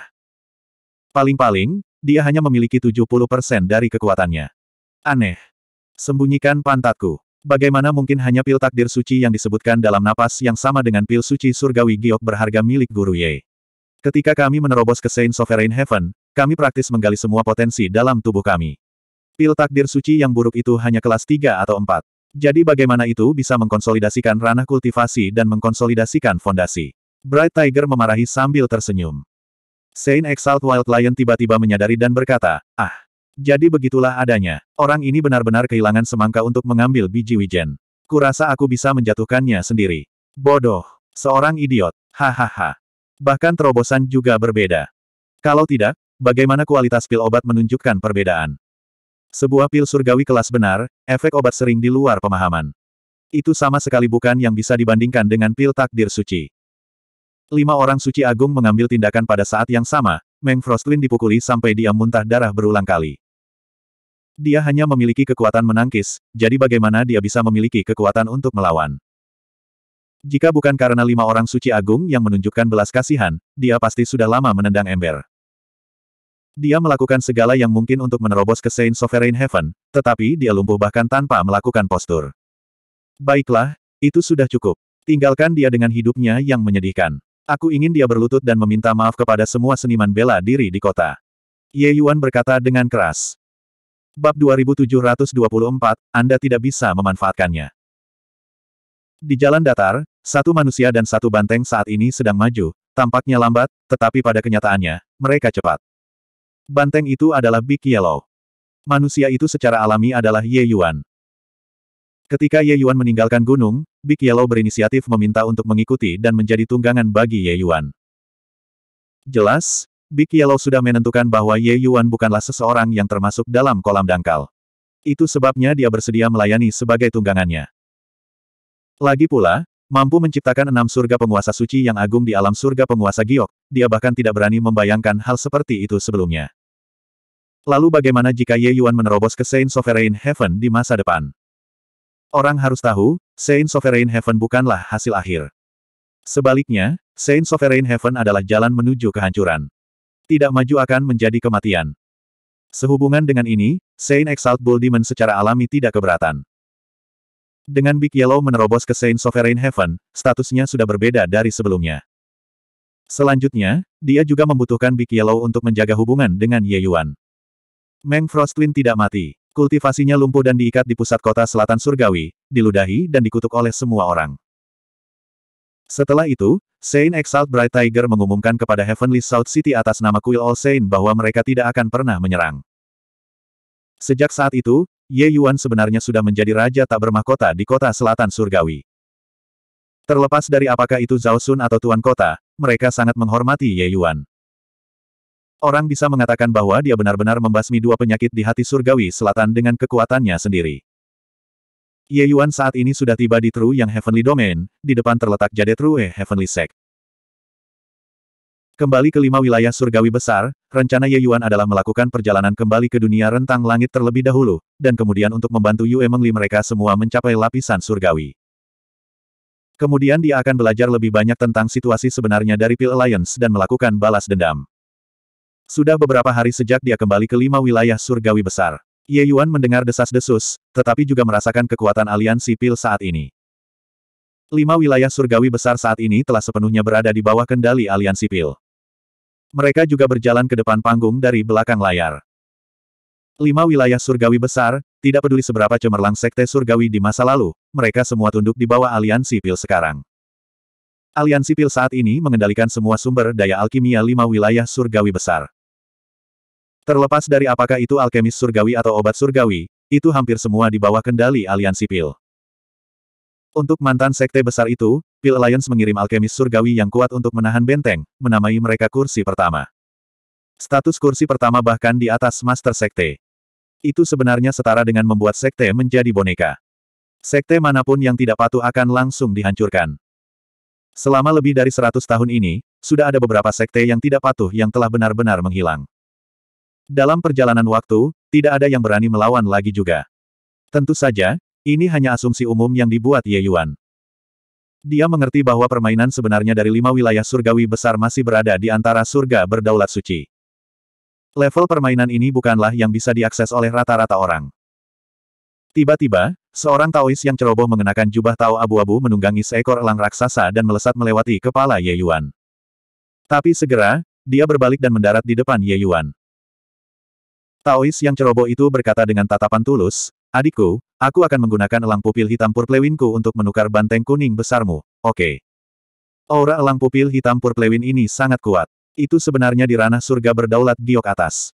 S1: Paling-paling, dia hanya memiliki 70% dari kekuatannya. Aneh. Sembunyikan pantatku. Bagaimana mungkin hanya pil takdir suci yang disebutkan dalam napas yang sama dengan pil suci surgawi giok berharga milik Guru Ye. Ketika kami menerobos ke Saint Sovereign Heaven, kami praktis menggali semua potensi dalam tubuh kami. Pil takdir suci yang buruk itu hanya kelas 3 atau 4. Jadi bagaimana itu bisa mengkonsolidasikan ranah kultivasi dan mengkonsolidasikan fondasi? Bright Tiger memarahi sambil tersenyum. Saint Exalt Wild Lion tiba-tiba menyadari dan berkata, Ah, jadi begitulah adanya. Orang ini benar-benar kehilangan semangka untuk mengambil biji wijen. Kurasa aku bisa menjatuhkannya sendiri. Bodoh. Seorang idiot. Hahaha. Bahkan terobosan juga berbeda. Kalau tidak, bagaimana kualitas pil obat menunjukkan perbedaan? Sebuah pil surgawi kelas benar, efek obat sering di luar pemahaman. Itu sama sekali bukan yang bisa dibandingkan dengan pil takdir suci. Lima orang suci agung mengambil tindakan pada saat yang sama, Meng Frostlin dipukuli sampai dia muntah darah berulang kali. Dia hanya memiliki kekuatan menangkis, jadi bagaimana dia bisa memiliki kekuatan untuk melawan? Jika bukan karena lima orang suci agung yang menunjukkan belas kasihan, dia pasti sudah lama menendang ember. Dia melakukan segala yang mungkin untuk menerobos ke Saint Sovereign Heaven, tetapi dia lumpuh bahkan tanpa melakukan postur. Baiklah, itu sudah cukup. Tinggalkan dia dengan hidupnya yang menyedihkan. Aku ingin dia berlutut dan meminta maaf kepada semua seniman bela diri di kota. Ye Yuan berkata dengan keras. Bab 2724, Anda tidak bisa memanfaatkannya. Di jalan datar, satu manusia dan satu banteng saat ini sedang maju, tampaknya lambat, tetapi pada kenyataannya, mereka cepat. Banteng itu adalah Big Yellow. Manusia itu secara alami adalah Ye Yuan. Ketika Ye Yuan meninggalkan gunung, Big Yellow berinisiatif meminta untuk mengikuti dan menjadi tunggangan bagi Ye Yuan. Jelas, Big Yellow sudah menentukan bahwa Ye Yuan bukanlah seseorang yang termasuk dalam kolam dangkal. Itu sebabnya dia bersedia melayani sebagai tunggangannya. Lagi pula, Mampu menciptakan enam surga penguasa suci yang agung di alam surga penguasa giok, dia bahkan tidak berani membayangkan hal seperti itu sebelumnya. Lalu bagaimana jika Ye Yuan menerobos ke Saint Sovereign Heaven di masa depan? Orang harus tahu, Saint Sovereign Heaven bukanlah hasil akhir. Sebaliknya, Saint Sovereign Heaven adalah jalan menuju kehancuran. Tidak maju akan menjadi kematian. Sehubungan dengan ini, Saint Exalt Bull Demon secara alami tidak keberatan. Dengan Big Yellow menerobos ke Saint Sovereign Heaven, statusnya sudah berbeda dari sebelumnya. Selanjutnya, dia juga membutuhkan Big Yellow untuk menjaga hubungan dengan Ye Yuan. Meng Frostlin tidak mati. Kultivasinya lumpuh dan diikat di pusat kota selatan surgawi, diludahi dan dikutuk oleh semua orang. Setelah itu, Saint Exalt Bright Tiger mengumumkan kepada Heavenly South City atas nama Kuil All Saint bahwa mereka tidak akan pernah menyerang. Sejak saat itu, Ye Yuan sebenarnya sudah menjadi raja tak bermahkota di kota selatan surgawi. Terlepas dari apakah itu Zhao Sun atau tuan kota, mereka sangat menghormati Ye Yuan. Orang bisa mengatakan bahwa dia benar-benar membasmi dua penyakit di hati surgawi selatan dengan kekuatannya sendiri. Ye Yuan saat ini sudah tiba di True Yang Heavenly Domain, di depan terletak Jade True Heavenly Sect. Kembali ke lima wilayah surgawi besar, rencana Ye Yuan adalah melakukan perjalanan kembali ke dunia rentang langit terlebih dahulu, dan kemudian untuk membantu Yue Mengli mereka semua mencapai lapisan surgawi. Kemudian dia akan belajar lebih banyak tentang situasi sebenarnya dari Pil Alliance dan melakukan balas dendam. Sudah beberapa hari sejak dia kembali ke lima wilayah surgawi besar. Ye Yuan mendengar desas-desus, tetapi juga merasakan kekuatan aliansi Pil saat ini. Lima wilayah surgawi besar saat ini telah sepenuhnya berada di bawah kendali aliansi Pil. Mereka juga berjalan ke depan panggung dari belakang layar. Lima wilayah surgawi besar, tidak peduli seberapa cemerlang sekte surgawi di masa lalu, mereka semua tunduk di bawah aliansi pil sekarang. Aliansi pil saat ini mengendalikan semua sumber daya alkimia lima wilayah surgawi besar. Terlepas dari apakah itu alkemis surgawi atau obat surgawi, itu hampir semua di bawah kendali aliansi pil. Untuk mantan sekte besar itu, Pil Alliance mengirim alkemis surgawi yang kuat untuk menahan benteng, menamai mereka kursi pertama. Status kursi pertama bahkan di atas Master Sekte. Itu sebenarnya setara dengan membuat Sekte menjadi boneka. Sekte manapun yang tidak patuh akan langsung dihancurkan. Selama lebih dari 100 tahun ini, sudah ada beberapa sekte yang tidak patuh yang telah benar-benar menghilang. Dalam perjalanan waktu, tidak ada yang berani melawan lagi juga. Tentu saja, ini hanya asumsi umum yang dibuat Ye Yuan. Dia mengerti bahwa permainan sebenarnya dari lima wilayah surgawi besar masih berada di antara surga berdaulat suci. Level permainan ini bukanlah yang bisa diakses oleh rata-rata orang. Tiba-tiba, seorang Taois yang ceroboh mengenakan jubah Tao abu-abu menunggangi seekor elang raksasa dan melesat melewati kepala Ye Yuan. Tapi segera, dia berbalik dan mendarat di depan Ye Yuan. Taois yang ceroboh itu berkata dengan tatapan tulus, Adikku, Aku akan menggunakan elang pupil hitam purplewinku untuk menukar banteng kuning besarmu, oke. Okay. Aura elang pupil hitam purplewin ini sangat kuat. Itu sebenarnya di ranah surga berdaulat giok atas.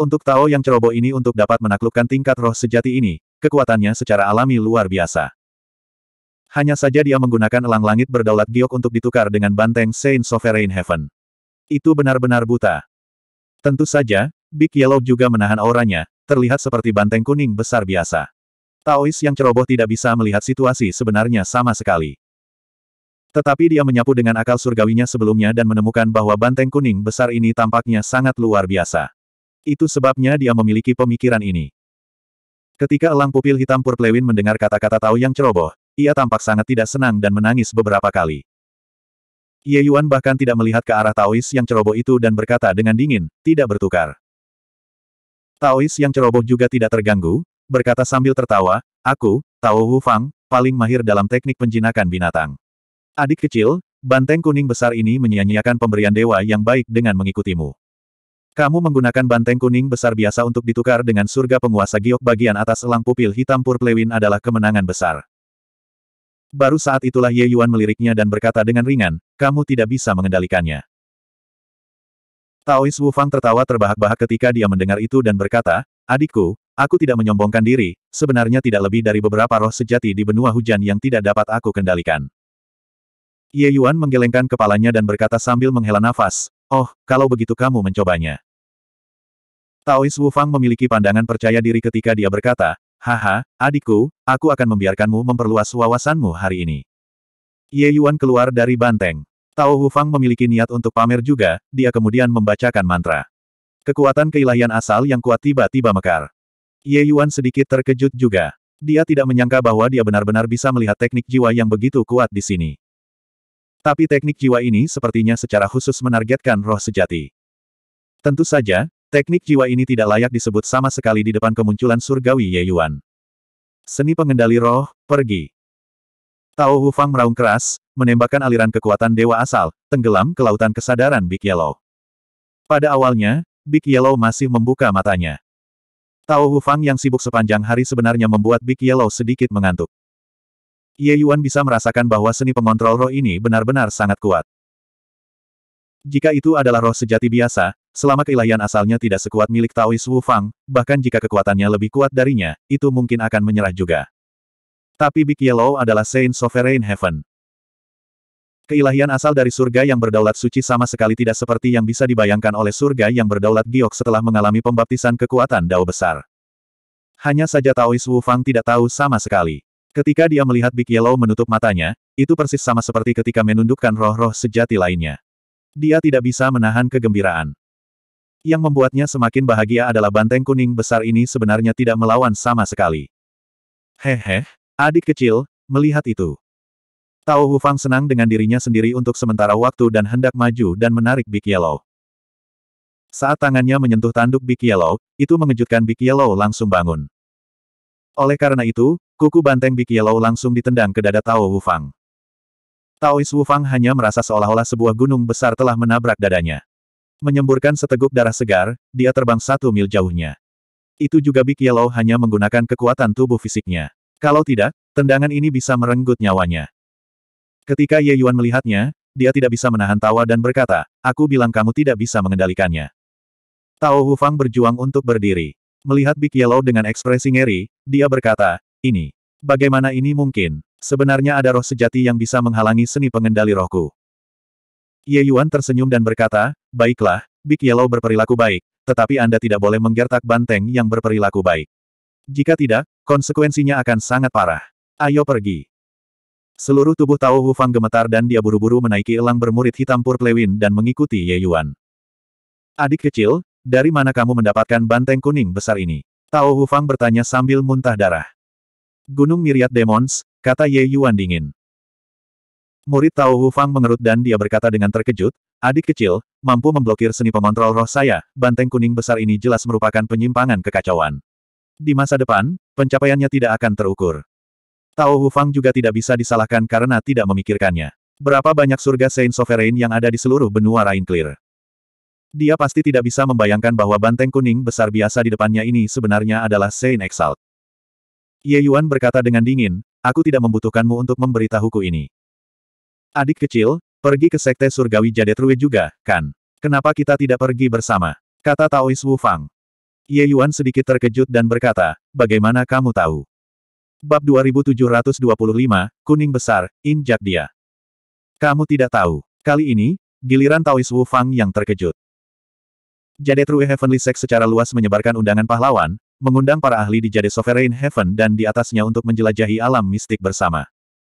S1: Untuk Tao yang ceroboh ini untuk dapat menaklukkan tingkat roh sejati ini, kekuatannya secara alami luar biasa. Hanya saja dia menggunakan elang langit berdaulat giok untuk ditukar dengan banteng Saint Sovereign Heaven. Itu benar-benar buta. Tentu saja, Big Yellow juga menahan auranya, terlihat seperti banteng kuning besar biasa. Taois yang ceroboh tidak bisa melihat situasi sebenarnya sama sekali. Tetapi dia menyapu dengan akal surgawinya sebelumnya dan menemukan bahwa banteng kuning besar ini tampaknya sangat luar biasa. Itu sebabnya dia memiliki pemikiran ini. Ketika elang pupil hitam Purplewin mendengar kata-kata Tao yang ceroboh, ia tampak sangat tidak senang dan menangis beberapa kali. Ye Yuan bahkan tidak melihat ke arah Taois yang ceroboh itu dan berkata dengan dingin, tidak bertukar. Taois yang ceroboh juga tidak terganggu, berkata sambil tertawa, aku, Tao Wu Fang, paling mahir dalam teknik penjinakan binatang. Adik kecil, banteng kuning besar ini menyia-nyiakan pemberian dewa yang baik dengan mengikutimu. Kamu menggunakan banteng kuning besar biasa untuk ditukar dengan surga penguasa giok bagian atas elang pupil hitam purplewin adalah kemenangan besar. Baru saat itulah Ye Yuan meliriknya dan berkata dengan ringan, kamu tidak bisa mengendalikannya. Taois fang tertawa terbahak-bahak ketika dia mendengar itu dan berkata, adikku, Aku tidak menyombongkan diri, sebenarnya tidak lebih dari beberapa roh sejati di benua hujan yang tidak dapat aku kendalikan. Ye Yuan menggelengkan kepalanya dan berkata sambil menghela nafas, Oh, kalau begitu kamu mencobanya. Taois Wu Fang memiliki pandangan percaya diri ketika dia berkata, Haha, adikku, aku akan membiarkanmu memperluas wawasanmu hari ini. Ye Yuan keluar dari banteng. Tao Wu Fang memiliki niat untuk pamer juga, dia kemudian membacakan mantra. Kekuatan keilahian asal yang kuat tiba-tiba mekar. Ye Yuan sedikit terkejut juga. Dia tidak menyangka bahwa dia benar-benar bisa melihat teknik jiwa yang begitu kuat di sini. Tapi teknik jiwa ini sepertinya secara khusus menargetkan roh sejati. Tentu saja, teknik jiwa ini tidak layak disebut sama sekali di depan kemunculan surgawi Ye Yuan. Seni pengendali roh, pergi. Tao Hufang meraung keras, menembakkan aliran kekuatan dewa asal, tenggelam ke lautan kesadaran Big Yellow. Pada awalnya, Big Yellow masih membuka matanya. Tao Hufang yang sibuk sepanjang hari sebenarnya membuat Big Yellow sedikit mengantuk. Ye Yuan bisa merasakan bahwa seni pengontrol roh ini benar-benar sangat kuat. Jika itu adalah roh sejati biasa, selama keilahian asalnya tidak sekuat milik Taois Wu Fang, bahkan jika kekuatannya lebih kuat darinya, itu mungkin akan menyerah juga. Tapi Big Yellow adalah Saint Sovereign Heaven. Keilahian asal dari surga yang berdaulat suci sama sekali tidak seperti yang bisa dibayangkan oleh surga yang berdaulat giok setelah mengalami pembaptisan kekuatan dao besar. Hanya saja Taois Wu Fang tidak tahu sama sekali. Ketika dia melihat Big Yellow menutup matanya, itu persis sama seperti ketika menundukkan roh-roh sejati lainnya. Dia tidak bisa menahan kegembiraan. Yang membuatnya semakin bahagia adalah banteng kuning besar ini sebenarnya tidak melawan sama sekali. Hehe, adik kecil, melihat itu. Tao Hufang senang dengan dirinya sendiri untuk sementara waktu dan hendak maju dan menarik Big Yellow. Saat tangannya menyentuh tanduk Big Yellow, itu mengejutkan Big Yellow langsung bangun. Oleh karena itu, kuku banteng Big Yellow langsung ditendang ke dada Tao Hufang. Taois Wufang hanya merasa seolah-olah sebuah gunung besar telah menabrak dadanya. Menyemburkan seteguk darah segar, dia terbang satu mil jauhnya. Itu juga Big Yellow hanya menggunakan kekuatan tubuh fisiknya. Kalau tidak, tendangan ini bisa merenggut nyawanya. Ketika Ye Yuan melihatnya, dia tidak bisa menahan tawa dan berkata, aku bilang kamu tidak bisa mengendalikannya. Tao Hufang berjuang untuk berdiri. Melihat Big Yellow dengan ekspresi ngeri, dia berkata, ini, bagaimana ini mungkin? Sebenarnya ada roh sejati yang bisa menghalangi seni pengendali rohku. Ye Yuan tersenyum dan berkata, baiklah, Big Yellow berperilaku baik, tetapi Anda tidak boleh menggertak banteng yang berperilaku baik. Jika tidak, konsekuensinya akan sangat parah. Ayo pergi. Seluruh tubuh Tao Hufang gemetar dan dia buru-buru menaiki elang bermurid hitam Purplewin dan mengikuti Ye Yuan. Adik kecil, dari mana kamu mendapatkan banteng kuning besar ini? Tao Hufang bertanya sambil muntah darah. Gunung Miriat Demons, kata Ye Yuan dingin. Murid Tao Hufang mengerut dan dia berkata dengan terkejut, adik kecil, mampu memblokir seni pengontrol roh saya, banteng kuning besar ini jelas merupakan penyimpangan kekacauan. Di masa depan, pencapaiannya tidak akan terukur. Tao Hufang juga tidak bisa disalahkan karena tidak memikirkannya. Berapa banyak surga Saint Sovereign yang ada di seluruh benua Clear? Dia pasti tidak bisa membayangkan bahwa banteng kuning besar biasa di depannya ini sebenarnya adalah Saint Exalt. Ye Yuan berkata dengan dingin, aku tidak membutuhkanmu untuk memberitahuku ini. Adik kecil, pergi ke Sekte Surgawi Rui juga, kan? Kenapa kita tidak pergi bersama? Kata Taois Wu Fang. Ye Yuan sedikit terkejut dan berkata, bagaimana kamu tahu? Bab 2725, Kuning Besar, Injak Dia. Kamu tidak tahu. Kali ini, giliran Taoist Wu Fang yang terkejut. Jade True Heavenly Sect secara luas menyebarkan undangan pahlawan, mengundang para ahli di Jade Sovereign Heaven dan di atasnya untuk menjelajahi alam mistik bersama.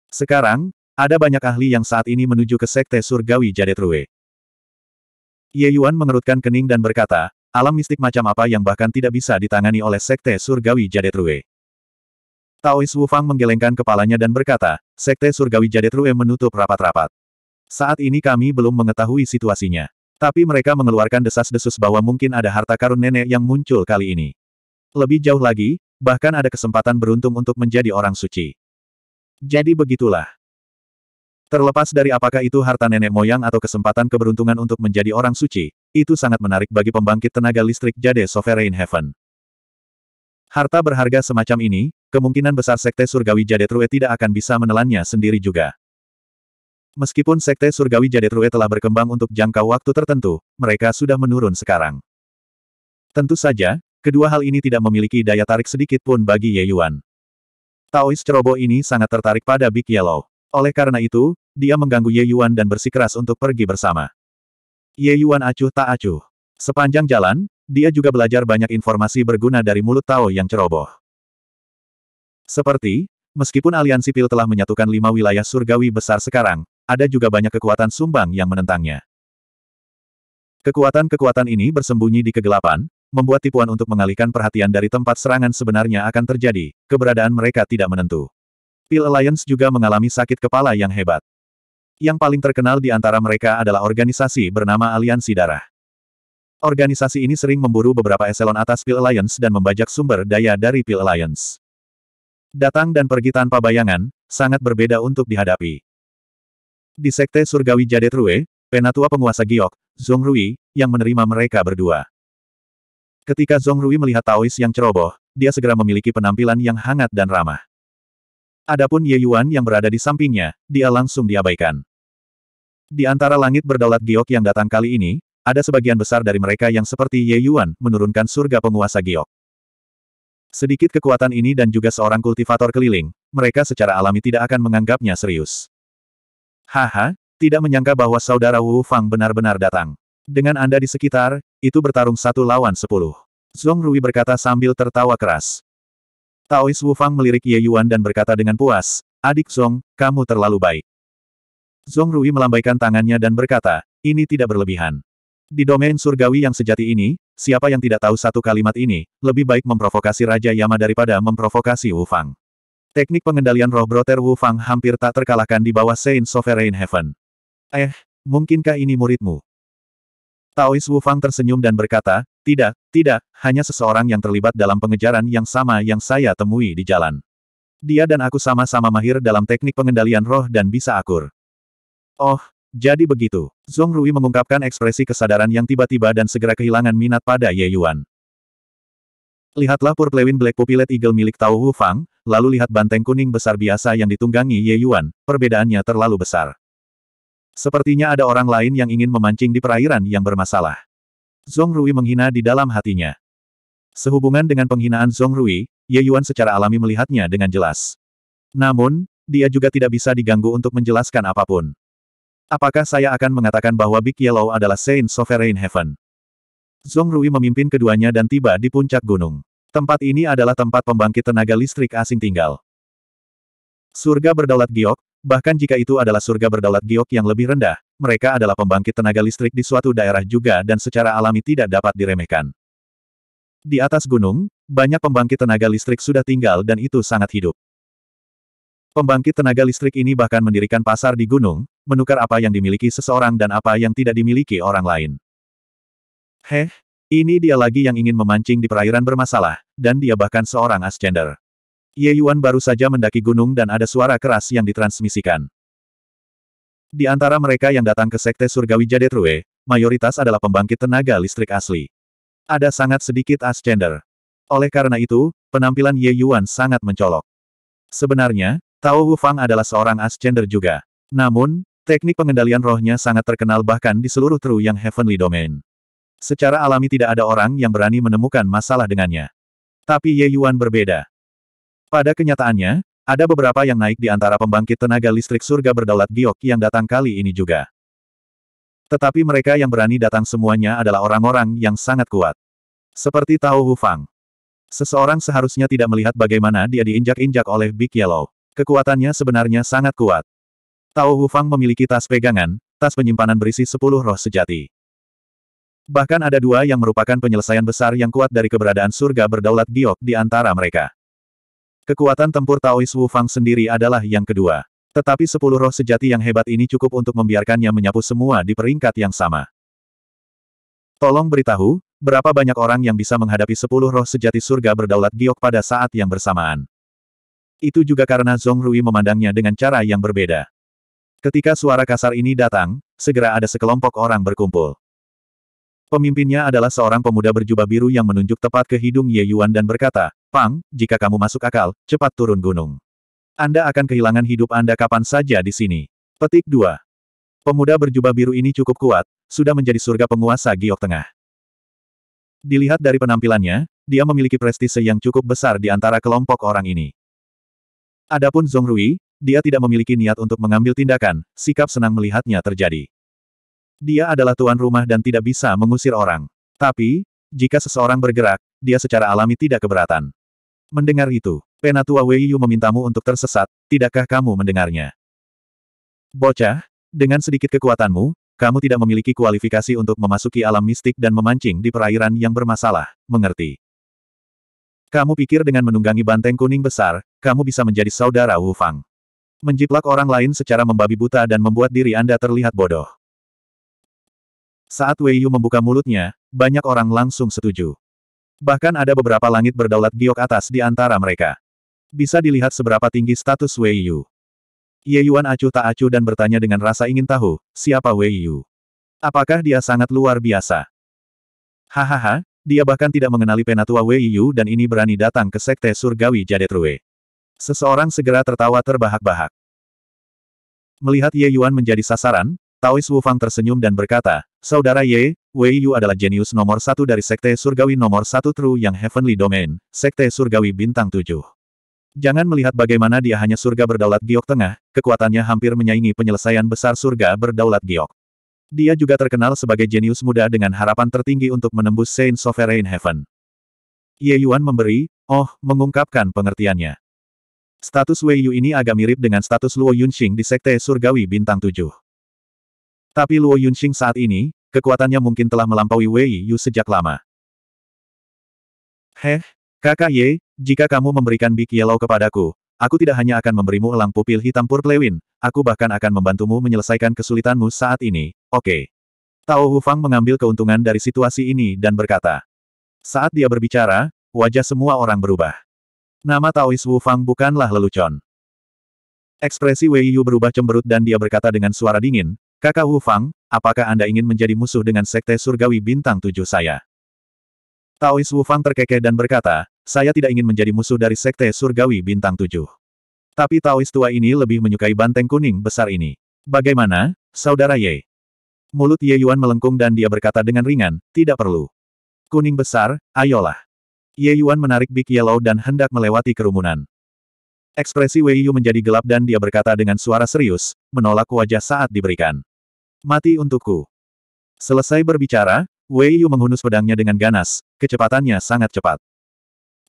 S1: Sekarang, ada banyak ahli yang saat ini menuju ke Sekte Surgawi Jade True. Ye Yuan mengerutkan kening dan berkata, alam mistik macam apa yang bahkan tidak bisa ditangani oleh Sekte Surgawi Jade True. Taois Wufang menggelengkan kepalanya dan berkata, Sekte Surgawi Jadet Rue menutup rapat-rapat. Saat ini kami belum mengetahui situasinya. Tapi mereka mengeluarkan desas-desus bahwa mungkin ada harta karun nenek yang muncul kali ini. Lebih jauh lagi, bahkan ada kesempatan beruntung untuk menjadi orang suci. Jadi begitulah. Terlepas dari apakah itu harta nenek moyang atau kesempatan keberuntungan untuk menjadi orang suci, itu sangat menarik bagi pembangkit tenaga listrik Jade Sovereign Heaven. Harta berharga semacam ini, kemungkinan besar Sekte Surgawi Jadetrue tidak akan bisa menelannya sendiri juga. Meskipun Sekte Surgawi Jadetrue telah berkembang untuk jangka waktu tertentu, mereka sudah menurun sekarang. Tentu saja, kedua hal ini tidak memiliki daya tarik sedikit pun bagi Ye Yuan. Taois ceroboh ini sangat tertarik pada Big Yellow. Oleh karena itu, dia mengganggu Ye Yuan dan bersikeras untuk pergi bersama. Ye Yuan acuh tak acuh. Sepanjang jalan, dia juga belajar banyak informasi berguna dari mulut Tao yang ceroboh. Seperti, meskipun aliansi Pil telah menyatukan lima wilayah surgawi besar sekarang, ada juga banyak kekuatan sumbang yang menentangnya. Kekuatan-kekuatan ini bersembunyi di kegelapan, membuat tipuan untuk mengalihkan perhatian dari tempat serangan sebenarnya akan terjadi, keberadaan mereka tidak menentu. Pil Alliance juga mengalami sakit kepala yang hebat. Yang paling terkenal di antara mereka adalah organisasi bernama Aliansi Darah. Organisasi ini sering memburu beberapa eselon atas Pil Alliance dan membajak sumber daya dari Pil Alliance. Datang dan pergi tanpa bayangan, sangat berbeda untuk dihadapi. Di Sekte Surgawi Jade True, penatua penguasa Giok, Zhong Rui, yang menerima mereka berdua. Ketika Zhong Rui melihat Taois yang ceroboh, dia segera memiliki penampilan yang hangat dan ramah. Adapun Ye Yuan yang berada di sampingnya, dia langsung diabaikan. Di antara langit berdaulat giok yang datang kali ini, ada sebagian besar dari mereka yang seperti Ye Yuan, menurunkan surga penguasa giok. Sedikit kekuatan ini dan juga seorang kultivator keliling, mereka secara alami tidak akan menganggapnya serius. Haha, tidak menyangka bahwa saudara Wu Fang benar-benar datang. Dengan Anda di sekitar, itu bertarung satu lawan sepuluh. Zhong Rui berkata sambil tertawa keras. Taois Wu Fang melirik Ye Yuan dan berkata dengan puas, Adik Zhong, kamu terlalu baik. Zhong Rui melambaikan tangannya dan berkata, ini tidak berlebihan. Di domain surgawi yang sejati ini, siapa yang tidak tahu satu kalimat ini, lebih baik memprovokasi Raja Yama daripada memprovokasi Wu Fang. Teknik pengendalian roh broter Wu Fang hampir tak terkalahkan di bawah Saint Sovereign Heaven. Eh, mungkinkah ini muridmu? Taois Wu Fang tersenyum dan berkata, tidak, tidak, hanya seseorang yang terlibat dalam pengejaran yang sama yang saya temui di jalan. Dia dan aku sama-sama mahir dalam teknik pengendalian roh dan bisa akur. Oh, jadi begitu. Zong Rui mengungkapkan ekspresi kesadaran yang tiba-tiba dan segera kehilangan minat pada Ye Yuan. Lihatlah purplewin Black Pupilet Eagle milik Tao Hu Fang, lalu lihat banteng kuning besar biasa yang ditunggangi Ye Yuan, perbedaannya terlalu besar. Sepertinya ada orang lain yang ingin memancing di perairan yang bermasalah. Zong Rui menghina di dalam hatinya. Sehubungan dengan penghinaan Zong Rui, Ye Yuan secara alami melihatnya dengan jelas. Namun, dia juga tidak bisa diganggu untuk menjelaskan apapun. Apakah saya akan mengatakan bahwa Big Yellow adalah Saint Sovereign Heaven? Zong Rui memimpin keduanya dan tiba di puncak gunung. Tempat ini adalah tempat pembangkit tenaga listrik asing tinggal. Surga berdaulat giok, bahkan jika itu adalah surga berdaulat giok yang lebih rendah, mereka adalah pembangkit tenaga listrik di suatu daerah juga dan secara alami tidak dapat diremehkan. Di atas gunung, banyak pembangkit tenaga listrik sudah tinggal dan itu sangat hidup. Pembangkit tenaga listrik ini bahkan mendirikan pasar di gunung, menukar apa yang dimiliki seseorang dan apa yang tidak dimiliki orang lain. Heh, ini dia lagi yang ingin memancing di perairan bermasalah, dan dia bahkan seorang ascender. Ye Yuan baru saja mendaki gunung dan ada suara keras yang ditransmisikan. Di antara mereka yang datang ke Sekte Surgawi Jadetrue, mayoritas adalah pembangkit tenaga listrik asli. Ada sangat sedikit ascender. Oleh karena itu, penampilan Ye Yuan sangat mencolok. Sebenarnya, Tao Fang adalah seorang Ascender juga. Namun, teknik pengendalian rohnya sangat terkenal bahkan di seluruh True yang Heavenly Domain. Secara alami tidak ada orang yang berani menemukan masalah dengannya. Tapi Ye Yuan berbeda. Pada kenyataannya, ada beberapa yang naik di antara pembangkit tenaga listrik surga berdaulat giok yang datang kali ini juga. Tetapi mereka yang berani datang semuanya adalah orang-orang yang sangat kuat. Seperti Tao Hufang. Seseorang seharusnya tidak melihat bagaimana dia diinjak-injak oleh Big Yellow. Kekuatannya sebenarnya sangat kuat. Tao Hufang memiliki tas pegangan, tas penyimpanan berisi sepuluh roh sejati. Bahkan ada dua yang merupakan penyelesaian besar yang kuat dari keberadaan surga berdaulat giok di antara mereka. Kekuatan tempur Taois Wufang sendiri adalah yang kedua. Tetapi sepuluh roh sejati yang hebat ini cukup untuk membiarkannya menyapu semua di peringkat yang sama. Tolong beritahu, berapa banyak orang yang bisa menghadapi sepuluh roh sejati surga berdaulat giok pada saat yang bersamaan. Itu juga karena Zong Rui memandangnya dengan cara yang berbeda. Ketika suara kasar ini datang, segera ada sekelompok orang berkumpul. Pemimpinnya adalah seorang pemuda berjubah biru yang menunjuk tepat ke hidung Ye Yuan dan berkata, Pang, jika kamu masuk akal, cepat turun gunung. Anda akan kehilangan hidup Anda kapan saja di sini. Petik 2. Pemuda berjubah biru ini cukup kuat, sudah menjadi surga penguasa Giok Tengah. Dilihat dari penampilannya, dia memiliki prestise yang cukup besar di antara kelompok orang ini. Adapun Zong Rui, dia tidak memiliki niat untuk mengambil tindakan, sikap senang melihatnya terjadi. Dia adalah tuan rumah dan tidak bisa mengusir orang. Tapi, jika seseorang bergerak, dia secara alami tidak keberatan. Mendengar itu, Penatua Wei Yu memintamu untuk tersesat, tidakkah kamu mendengarnya? Bocah, dengan sedikit kekuatanmu, kamu tidak memiliki kualifikasi untuk memasuki alam mistik dan memancing di perairan yang bermasalah, mengerti? Kamu pikir dengan menunggangi banteng kuning besar, kamu bisa menjadi saudara Wu Fang. Menjiplak orang lain secara membabi buta dan membuat diri Anda terlihat bodoh. Saat Wei Yu membuka mulutnya, banyak orang langsung setuju. Bahkan ada beberapa langit berdaulat giok atas di antara mereka. Bisa dilihat seberapa tinggi status Wei Yu. Ye Yuan acuh tak acuh dan bertanya dengan rasa ingin tahu, siapa Wei Yu? Apakah dia sangat luar biasa? Hahaha, dia bahkan tidak mengenali penatua Wei Yu dan ini berani datang ke Sekte Surgawi Jadetrue. Seseorang segera tertawa terbahak-bahak. Melihat Ye Yuan menjadi sasaran, Taois Fang tersenyum dan berkata, Saudara Ye, Wei Yu adalah jenius nomor satu dari Sekte Surgawi nomor satu True yang Heavenly Domain, Sekte Surgawi Bintang 7. Jangan melihat bagaimana dia hanya surga berdaulat giok tengah, kekuatannya hampir menyaingi penyelesaian besar surga berdaulat giok. Dia juga terkenal sebagai jenius muda dengan harapan tertinggi untuk menembus Saint Sovereign Heaven. Ye Yuan memberi, oh, mengungkapkan pengertiannya. Status Wei Yu ini agak mirip dengan status Luo Yunxing di Sekte Surgawi Bintang 7. Tapi Luo Yunxing saat ini, kekuatannya mungkin telah melampaui Wei Yu sejak lama. Heh, kakak Ye, jika kamu memberikan Big Yellow kepadaku, aku tidak hanya akan memberimu elang pupil hitam purplewin, aku bahkan akan membantumu menyelesaikan kesulitanmu saat ini, oke. Okay. Tao Hufang mengambil keuntungan dari situasi ini dan berkata. Saat dia berbicara, wajah semua orang berubah. Nama Taois Wu Fang bukanlah lelucon. Ekspresi Wei Yu berubah cemberut dan dia berkata dengan suara dingin, Kakak Wu Fang, apakah Anda ingin menjadi musuh dengan Sekte Surgawi Bintang Tujuh saya? Taois Wu Fang terkekeh dan berkata, saya tidak ingin menjadi musuh dari Sekte Surgawi Bintang Tujuh. Tapi Taois tua ini lebih menyukai banteng kuning besar ini. Bagaimana, Saudara Ye? Mulut Ye Yuan melengkung dan dia berkata dengan ringan, tidak perlu. Kuning besar, ayolah. Ye Yuan menarik Big Yellow dan hendak melewati kerumunan. Ekspresi Wei Yu menjadi gelap dan dia berkata dengan suara serius, menolak wajah saat diberikan. Mati untukku. Selesai berbicara, Wei Yu menghunus pedangnya dengan ganas, kecepatannya sangat cepat.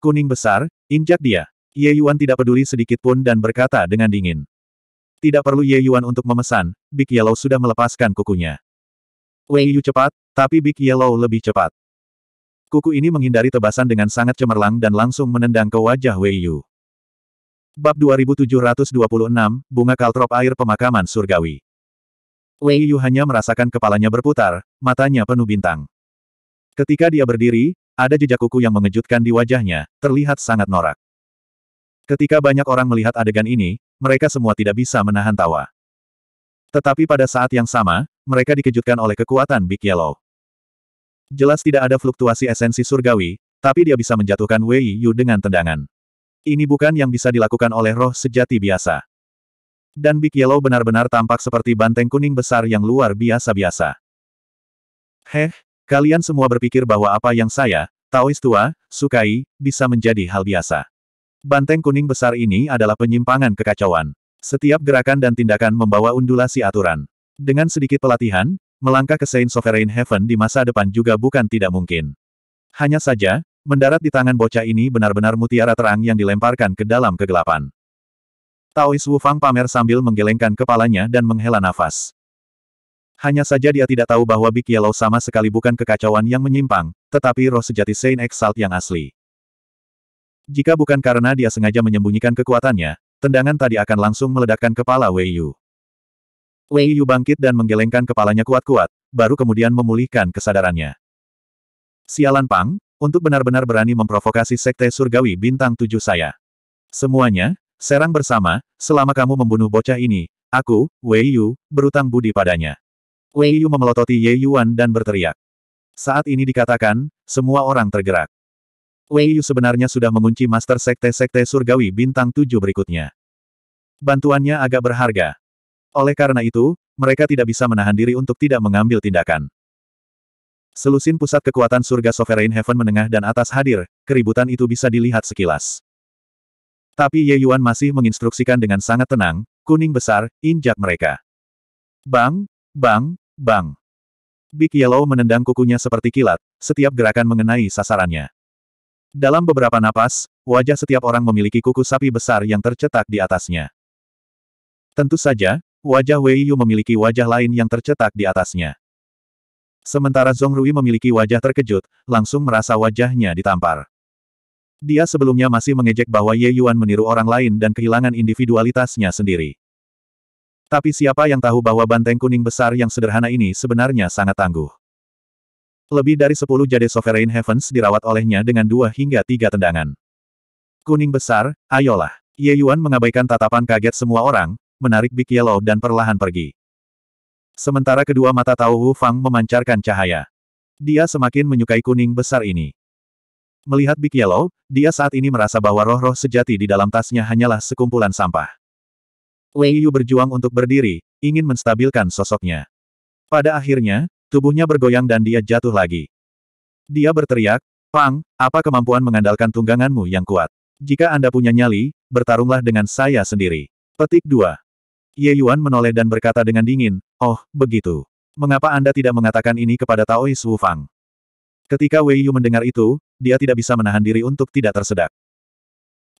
S1: Kuning besar, injak dia. Ye Yuan tidak peduli sedikit pun dan berkata dengan dingin. Tidak perlu Ye Yuan untuk memesan, Big Yellow sudah melepaskan kukunya. Wei Yu cepat, tapi Big Yellow lebih cepat. Kuku ini menghindari tebasan dengan sangat cemerlang dan langsung menendang ke wajah Wei Yu. Bab 2726, Bunga Kaltrop Air Pemakaman Surgawi Wei Yu hanya merasakan kepalanya berputar, matanya penuh bintang. Ketika dia berdiri, ada jejak kuku yang mengejutkan di wajahnya, terlihat sangat norak. Ketika banyak orang melihat adegan ini, mereka semua tidak bisa menahan tawa. Tetapi pada saat yang sama, mereka dikejutkan oleh kekuatan Big Yellow. Jelas tidak ada fluktuasi esensi surgawi, tapi dia bisa menjatuhkan Wei Yu dengan tendangan. Ini bukan yang bisa dilakukan oleh roh sejati biasa. Dan Big Yellow benar-benar tampak seperti banteng kuning besar yang luar biasa-biasa. Heh, kalian semua berpikir bahwa apa yang saya, Taois tua, sukai, bisa menjadi hal biasa. Banteng kuning besar ini adalah penyimpangan kekacauan. Setiap gerakan dan tindakan membawa undulasi aturan. Dengan sedikit pelatihan, Melangkah ke Saint Sovereign Heaven di masa depan juga bukan tidak mungkin. Hanya saja, mendarat di tangan bocah ini benar-benar mutiara terang yang dilemparkan ke dalam kegelapan. Taois Wufang pamer sambil menggelengkan kepalanya dan menghela nafas. Hanya saja dia tidak tahu bahwa Big Yellow sama sekali bukan kekacauan yang menyimpang, tetapi roh sejati Saint Exalt yang asli. Jika bukan karena dia sengaja menyembunyikan kekuatannya, tendangan tadi akan langsung meledakkan kepala Wei Yu. Wei Yu bangkit dan menggelengkan kepalanya kuat-kuat, baru kemudian memulihkan kesadarannya. Sialan Pang, untuk benar-benar berani memprovokasi Sekte Surgawi Bintang Tujuh saya. Semuanya, serang bersama, selama kamu membunuh bocah ini, aku, Wei Yu, berutang budi padanya. Wei Yu memelototi Ye Yuan dan berteriak. Saat ini dikatakan, semua orang tergerak. Wei Yu sebenarnya sudah mengunci master sekte-sekte surgawi bintang tujuh berikutnya. Bantuannya agak berharga. Oleh karena itu, mereka tidak bisa menahan diri untuk tidak mengambil tindakan. Selusin pusat kekuatan surga Sovereign Heaven menengah dan atas hadir, keributan itu bisa dilihat sekilas. Tapi Ye Yuan masih menginstruksikan dengan sangat tenang, kuning besar, injak mereka. Bang, bang, bang. Big Yellow menendang kukunya seperti kilat, setiap gerakan mengenai sasarannya. Dalam beberapa napas, wajah setiap orang memiliki kuku sapi besar yang tercetak di atasnya. Tentu saja, Wajah Wei Yu memiliki wajah lain yang tercetak di atasnya. Sementara Zong Rui memiliki wajah terkejut, langsung merasa wajahnya ditampar. Dia sebelumnya masih mengejek bahwa Ye Yuan meniru orang lain dan kehilangan individualitasnya sendiri. Tapi siapa yang tahu bahwa banteng kuning besar yang sederhana ini sebenarnya sangat tangguh. Lebih dari 10 jade Sovereign Heavens dirawat olehnya dengan dua hingga tiga tendangan. Kuning besar, ayolah. Ye Yuan mengabaikan tatapan kaget semua orang, menarik Big Yellow dan perlahan pergi. Sementara kedua mata Tao Wu Fang memancarkan cahaya. Dia semakin menyukai kuning besar ini. Melihat Big Yellow, dia saat ini merasa bahwa roh-roh sejati di dalam tasnya hanyalah sekumpulan sampah. Wei Yu berjuang untuk berdiri, ingin menstabilkan sosoknya. Pada akhirnya, tubuhnya bergoyang dan dia jatuh lagi. Dia berteriak, Pang, apa kemampuan mengandalkan tungganganmu yang kuat? Jika Anda punya nyali, bertarunglah dengan saya sendiri. Petik 2. Ye Yuan menoleh dan berkata dengan dingin, Oh, begitu. Mengapa Anda tidak mengatakan ini kepada Taois Wu Fang? Ketika Wei Yu mendengar itu, dia tidak bisa menahan diri untuk tidak tersedak.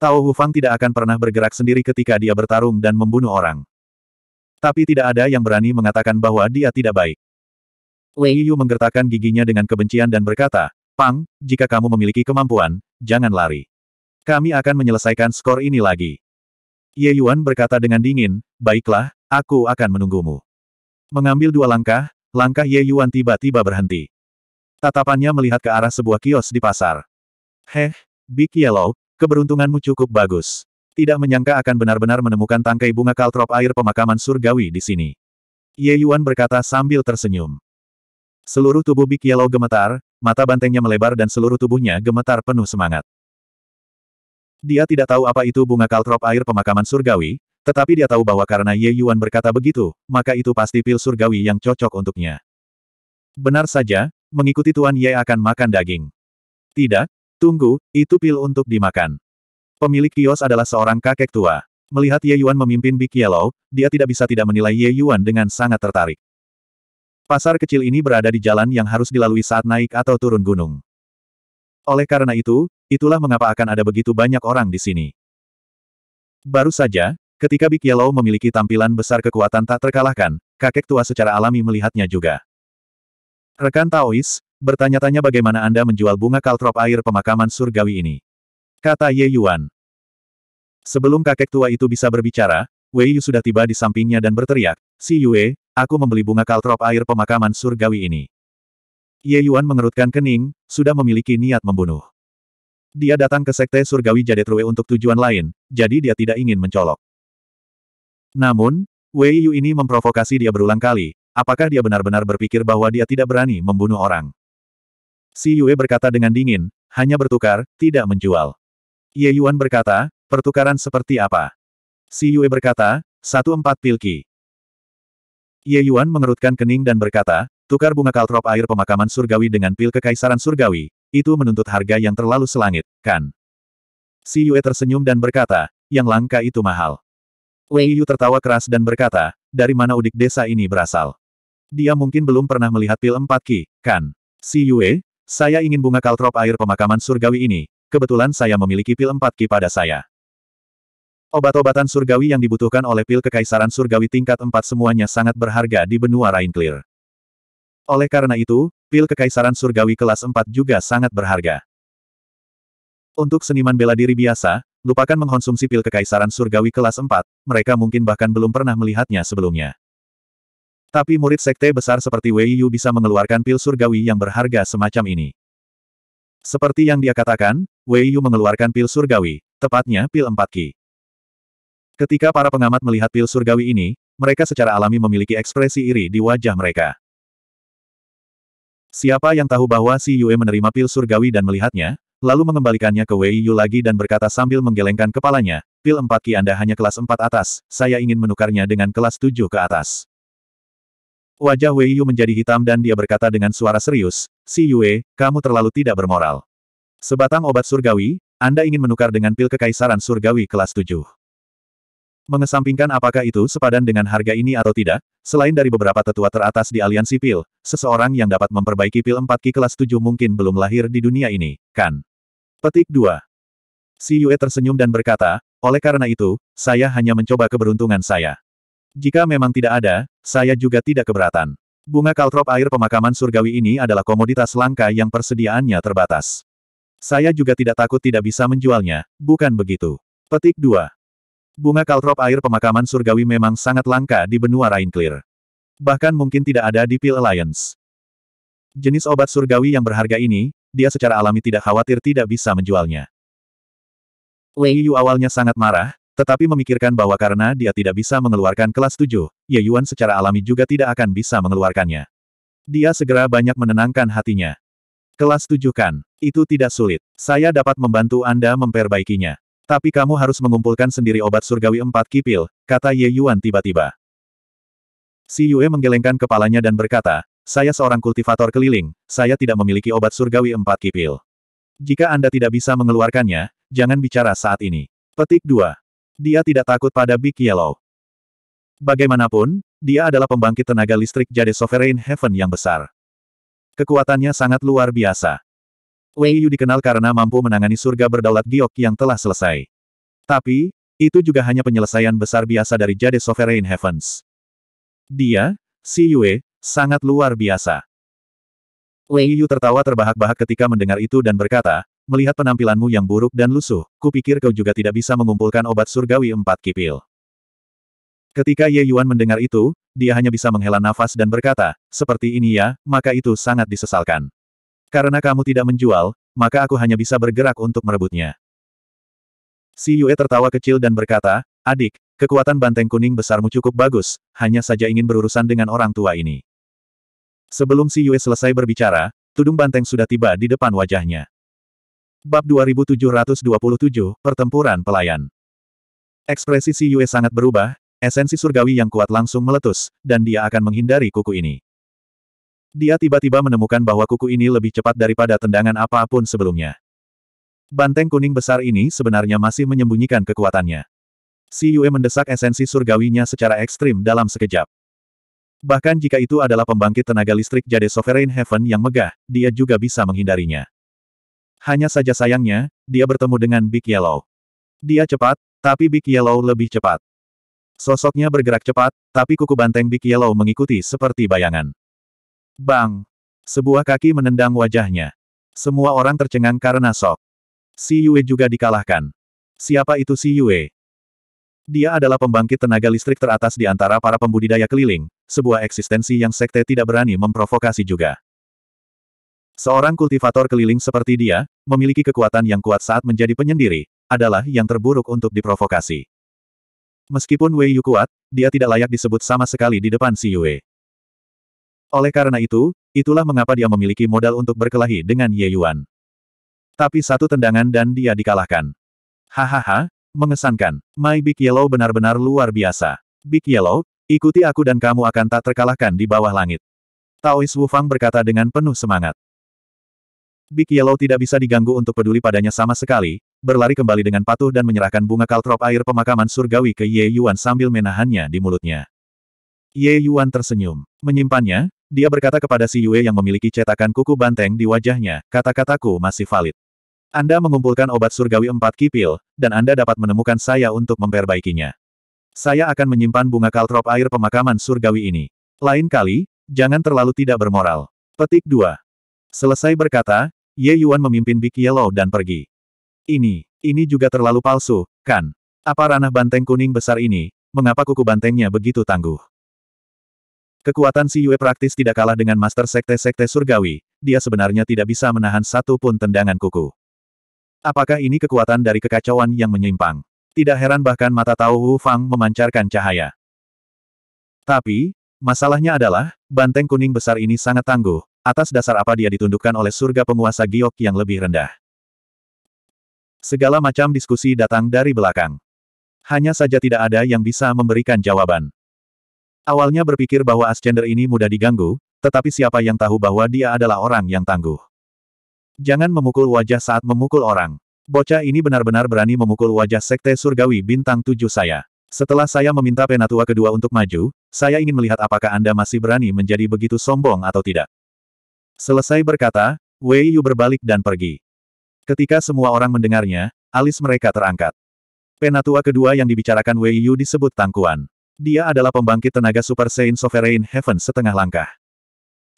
S1: Tao Wu Fang tidak akan pernah bergerak sendiri ketika dia bertarung dan membunuh orang. Tapi tidak ada yang berani mengatakan bahwa dia tidak baik. Wei Yu menggertakkan giginya dengan kebencian dan berkata, Pang, jika kamu memiliki kemampuan, jangan lari. Kami akan menyelesaikan skor ini lagi. Ye Yuan berkata dengan dingin, baiklah, aku akan menunggumu. Mengambil dua langkah, langkah Ye Yuan tiba-tiba berhenti. Tatapannya melihat ke arah sebuah kios di pasar. Heh, Big Yellow, keberuntunganmu cukup bagus. Tidak menyangka akan benar-benar menemukan tangkai bunga kaltrop air pemakaman surgawi di sini. Ye Yuan berkata sambil tersenyum. Seluruh tubuh Big Yellow gemetar, mata bantengnya melebar dan seluruh tubuhnya gemetar penuh semangat. Dia tidak tahu apa itu bunga kaltrop air pemakaman surgawi, tetapi dia tahu bahwa karena Ye Yuan berkata begitu, maka itu pasti pil surgawi yang cocok untuknya. Benar saja, mengikuti Tuan Ye akan makan daging. Tidak, tunggu, itu pil untuk dimakan. Pemilik kios adalah seorang kakek tua. Melihat Ye Yuan memimpin Big Yellow, dia tidak bisa tidak menilai Ye Yuan dengan sangat tertarik. Pasar kecil ini berada di jalan yang harus dilalui saat naik atau turun gunung. Oleh karena itu, itulah mengapa akan ada begitu banyak orang di sini. Baru saja, ketika Big Yellow memiliki tampilan besar kekuatan tak terkalahkan, kakek tua secara alami melihatnya juga. Rekan Taois, bertanya-tanya bagaimana Anda menjual bunga kaltrop air pemakaman surgawi ini. Kata Ye Yuan. Sebelum kakek tua itu bisa berbicara, Wei Yu sudah tiba di sampingnya dan berteriak, Si Yue, aku membeli bunga kaltrop air pemakaman surgawi ini. Ye Yuan mengerutkan kening, sudah memiliki niat membunuh. Dia datang ke Sekte Surgawi Jadetrue untuk tujuan lain, jadi dia tidak ingin mencolok. Namun, Wei Yu ini memprovokasi dia berulang kali, apakah dia benar-benar berpikir bahwa dia tidak berani membunuh orang? Si Yue berkata dengan dingin, hanya bertukar, tidak menjual. Ye Yuan berkata, pertukaran seperti apa? Si Yue berkata, satu empat pilki. Ye Yuan mengerutkan kening dan berkata, Tukar bunga kaltrop air pemakaman surgawi dengan pil kekaisaran surgawi, itu menuntut harga yang terlalu selangit, kan? Si Yue tersenyum dan berkata, yang langka itu mahal. Wei Yu tertawa keras dan berkata, dari mana udik desa ini berasal? Dia mungkin belum pernah melihat pil empat ki, kan? Si Yue, saya ingin bunga kaltrop air pemakaman surgawi ini, kebetulan saya memiliki pil empat ki pada saya. Obat-obatan surgawi yang dibutuhkan oleh pil kekaisaran surgawi tingkat empat semuanya sangat berharga di benua Rainclear. Oleh karena itu, pil kekaisaran surgawi kelas 4 juga sangat berharga. Untuk seniman bela diri biasa, lupakan mengkonsumsi pil kekaisaran surgawi kelas 4, mereka mungkin bahkan belum pernah melihatnya sebelumnya. Tapi murid sekte besar seperti Wei Yu bisa mengeluarkan pil surgawi yang berharga semacam ini. Seperti yang dia katakan, Wei Yu mengeluarkan pil surgawi, tepatnya pil 4 Ki. Ketika para pengamat melihat pil surgawi ini, mereka secara alami memiliki ekspresi iri di wajah mereka. Siapa yang tahu bahwa Si Yue menerima pil surgawi dan melihatnya, lalu mengembalikannya ke Wei Yu lagi dan berkata sambil menggelengkan kepalanya, pil empat ki Anda hanya kelas empat atas, saya ingin menukarnya dengan kelas tujuh ke atas. Wajah Wei Yu menjadi hitam dan dia berkata dengan suara serius, Si Yue, kamu terlalu tidak bermoral. Sebatang obat surgawi, Anda ingin menukar dengan pil kekaisaran surgawi kelas tujuh." Mengesampingkan apakah itu sepadan dengan harga ini atau tidak, selain dari beberapa tetua teratas di aliansi pil, seseorang yang dapat memperbaiki pil 4 Ki kelas 7 mungkin belum lahir di dunia ini, kan? Petik 2. Si Yue tersenyum dan berkata, oleh karena itu, saya hanya mencoba keberuntungan saya. Jika memang tidak ada, saya juga tidak keberatan. Bunga kaltrop air pemakaman surgawi ini adalah komoditas langka yang persediaannya terbatas. Saya juga tidak takut tidak bisa menjualnya, bukan begitu. Petik 2. Bunga kaltrop air pemakaman surgawi memang sangat langka di benua clear Bahkan mungkin tidak ada di Peel Alliance. Jenis obat surgawi yang berharga ini, dia secara alami tidak khawatir tidak bisa menjualnya. Wei Yu awalnya sangat marah, tetapi memikirkan bahwa karena dia tidak bisa mengeluarkan kelas 7, Ye Yuan secara alami juga tidak akan bisa mengeluarkannya. Dia segera banyak menenangkan hatinya. Kelas 7 kan, itu tidak sulit. Saya dapat membantu Anda memperbaikinya. Tapi kamu harus mengumpulkan sendiri obat surgawi empat kipil, kata Ye Yuan tiba-tiba. Si Yue menggelengkan kepalanya dan berkata, saya seorang kultivator keliling, saya tidak memiliki obat surgawi empat kipil. Jika Anda tidak bisa mengeluarkannya, jangan bicara saat ini. Petik 2. Dia tidak takut pada Big Yellow. Bagaimanapun, dia adalah pembangkit tenaga listrik Jade Sovereign Heaven yang besar. Kekuatannya sangat luar biasa. Wei Yu dikenal karena mampu menangani surga berdaulat giok yang telah selesai. Tapi, itu juga hanya penyelesaian besar biasa dari Jade Sovereign Heavens. Dia, si Yue, sangat luar biasa. Wei Yu tertawa terbahak-bahak ketika mendengar itu dan berkata, melihat penampilanmu yang buruk dan lusuh, kupikir kau juga tidak bisa mengumpulkan obat surgawi empat kipil. Ketika Ye Yuan mendengar itu, dia hanya bisa menghela nafas dan berkata, seperti ini ya, maka itu sangat disesalkan. Karena kamu tidak menjual, maka aku hanya bisa bergerak untuk merebutnya. Si Yue tertawa kecil dan berkata, Adik, kekuatan banteng kuning besarmu cukup bagus, hanya saja ingin berurusan dengan orang tua ini. Sebelum si Yue selesai berbicara, tudung banteng sudah tiba di depan wajahnya. Bab 2727, Pertempuran Pelayan Ekspresi si Yue sangat berubah, esensi surgawi yang kuat langsung meletus, dan dia akan menghindari kuku ini. Dia tiba-tiba menemukan bahwa kuku ini lebih cepat daripada tendangan apapun sebelumnya. Banteng kuning besar ini sebenarnya masih menyembunyikan kekuatannya. Si Yue mendesak esensi surgawinya secara ekstrim dalam sekejap. Bahkan jika itu adalah pembangkit tenaga listrik Jade Sovereign Heaven yang megah, dia juga bisa menghindarinya. Hanya saja sayangnya, dia bertemu dengan Big Yellow. Dia cepat, tapi Big Yellow lebih cepat. Sosoknya bergerak cepat, tapi kuku banteng Big Yellow mengikuti seperti bayangan. Bang! Sebuah kaki menendang wajahnya. Semua orang tercengang karena sok. Si Yue juga dikalahkan. Siapa itu si Yue? Dia adalah pembangkit tenaga listrik teratas di antara para pembudidaya keliling, sebuah eksistensi yang sekte tidak berani memprovokasi juga. Seorang kultivator keliling seperti dia, memiliki kekuatan yang kuat saat menjadi penyendiri, adalah yang terburuk untuk diprovokasi. Meskipun Wei Yu kuat, dia tidak layak disebut sama sekali di depan si Yue. Oleh karena itu, itulah mengapa dia memiliki modal untuk berkelahi dengan Ye Yuan. Tapi satu tendangan dan dia dikalahkan. Hahaha, mengesankan. My Big Yellow benar-benar luar biasa. Big Yellow, ikuti aku dan kamu akan tak terkalahkan di bawah langit. Taois Wufang berkata dengan penuh semangat. Big Yellow tidak bisa diganggu untuk peduli padanya sama sekali, berlari kembali dengan patuh dan menyerahkan bunga kaltrop air pemakaman surgawi ke Ye Yuan sambil menahannya di mulutnya. Ye Yuan tersenyum, menyimpannya, dia berkata kepada Si Yue yang memiliki cetakan kuku banteng di wajahnya, kata-kataku masih valid. Anda mengumpulkan obat surgawi empat kipil, dan Anda dapat menemukan saya untuk memperbaikinya. Saya akan menyimpan bunga kaltrop air pemakaman surgawi ini. Lain kali, jangan terlalu tidak bermoral. Petik 2. Selesai berkata, Ye Yuan memimpin Big Yellow dan pergi. Ini, ini juga terlalu palsu, kan? Apa ranah banteng kuning besar ini, mengapa kuku bantengnya begitu tangguh? Kekuatan si Yue praktis tidak kalah dengan master sekte-sekte surgawi, dia sebenarnya tidak bisa menahan satu pun tendangan kuku. Apakah ini kekuatan dari kekacauan yang menyimpang? Tidak heran bahkan mata Tao Wu Fang memancarkan cahaya. Tapi, masalahnya adalah, banteng kuning besar ini sangat tangguh, atas dasar apa dia ditundukkan oleh surga penguasa giok yang lebih rendah. Segala macam diskusi datang dari belakang. Hanya saja tidak ada yang bisa memberikan jawaban. Awalnya berpikir bahwa Ascender ini mudah diganggu, tetapi siapa yang tahu bahwa dia adalah orang yang tangguh. Jangan memukul wajah saat memukul orang. Bocah ini benar-benar berani memukul wajah Sekte Surgawi Bintang Tujuh saya. Setelah saya meminta penatua kedua untuk maju, saya ingin melihat apakah Anda masih berani menjadi begitu sombong atau tidak. Selesai berkata, Wei Yu berbalik dan pergi. Ketika semua orang mendengarnya, alis mereka terangkat. Penatua kedua yang dibicarakan Wei Yu disebut tangkuan. Dia adalah pembangkit tenaga Super Saiyan Sovereign Heaven setengah langkah.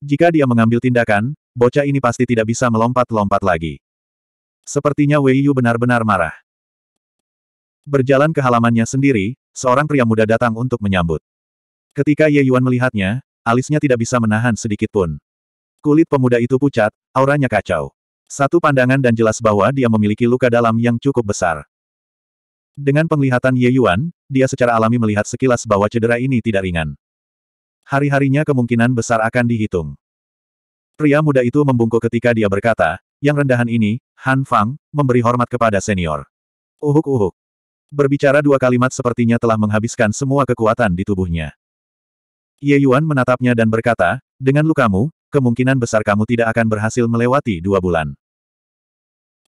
S1: Jika dia mengambil tindakan, bocah ini pasti tidak bisa melompat-lompat lagi. Sepertinya Wei Yu benar-benar marah. Berjalan ke halamannya sendiri, seorang pria muda datang untuk menyambut. Ketika Ye Yuan melihatnya, alisnya tidak bisa menahan sedikit pun. Kulit pemuda itu pucat, auranya kacau. Satu pandangan dan jelas bahwa dia memiliki luka dalam yang cukup besar. Dengan penglihatan Ye Yuan, dia secara alami melihat sekilas bahwa cedera ini tidak ringan. Hari-harinya kemungkinan besar akan dihitung. Pria muda itu membungkuk ketika dia berkata, yang rendahan ini, Han Fang, memberi hormat kepada senior. Uhuk-uhuk. Berbicara dua kalimat sepertinya telah menghabiskan semua kekuatan di tubuhnya. Ye Yuan menatapnya dan berkata, dengan lukamu, kemungkinan besar kamu tidak akan berhasil melewati dua bulan.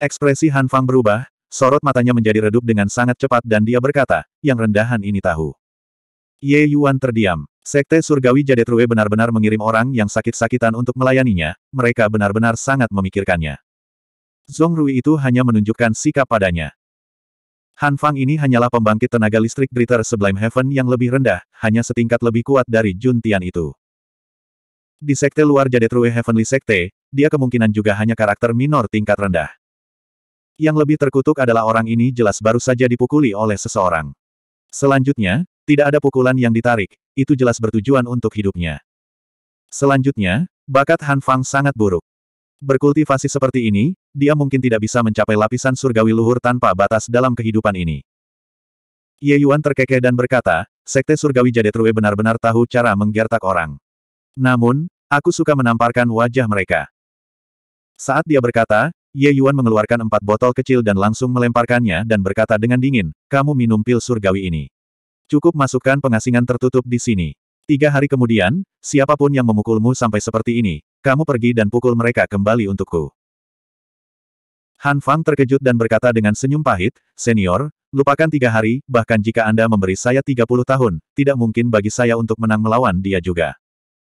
S1: Ekspresi Han Fang berubah, Sorot matanya menjadi redup dengan sangat cepat dan dia berkata, yang rendahan ini tahu. Ye Yuan terdiam. Sekte Surgawi Jade Jadetrue benar-benar mengirim orang yang sakit-sakitan untuk melayaninya, mereka benar-benar sangat memikirkannya. Zong Rui itu hanya menunjukkan sikap padanya. Han Fang ini hanyalah pembangkit tenaga listrik Dritter Sublime Heaven yang lebih rendah, hanya setingkat lebih kuat dari Jun Tian itu. Di sekte luar Jade Jadetrue Heavenly Sekte, dia kemungkinan juga hanya karakter minor tingkat rendah. Yang lebih terkutuk adalah orang ini jelas baru saja dipukuli oleh seseorang. Selanjutnya, tidak ada pukulan yang ditarik, itu jelas bertujuan untuk hidupnya. Selanjutnya, bakat Han Fang sangat buruk. Berkultivasi seperti ini, dia mungkin tidak bisa mencapai lapisan surgawi luhur tanpa batas dalam kehidupan ini. Ye Yuan terkekeh dan berkata, Sekte Surgawi Jadetrue benar-benar tahu cara menggertak orang. Namun, aku suka menamparkan wajah mereka. Saat dia berkata, Ye Yuan mengeluarkan empat botol kecil dan langsung melemparkannya dan berkata dengan dingin, kamu minum pil surgawi ini. Cukup masukkan pengasingan tertutup di sini. Tiga hari kemudian, siapapun yang memukulmu sampai seperti ini, kamu pergi dan pukul mereka kembali untukku. Han Fang terkejut dan berkata dengan senyum pahit, senior, lupakan tiga hari, bahkan jika Anda memberi saya 30 tahun, tidak mungkin bagi saya untuk menang melawan dia juga.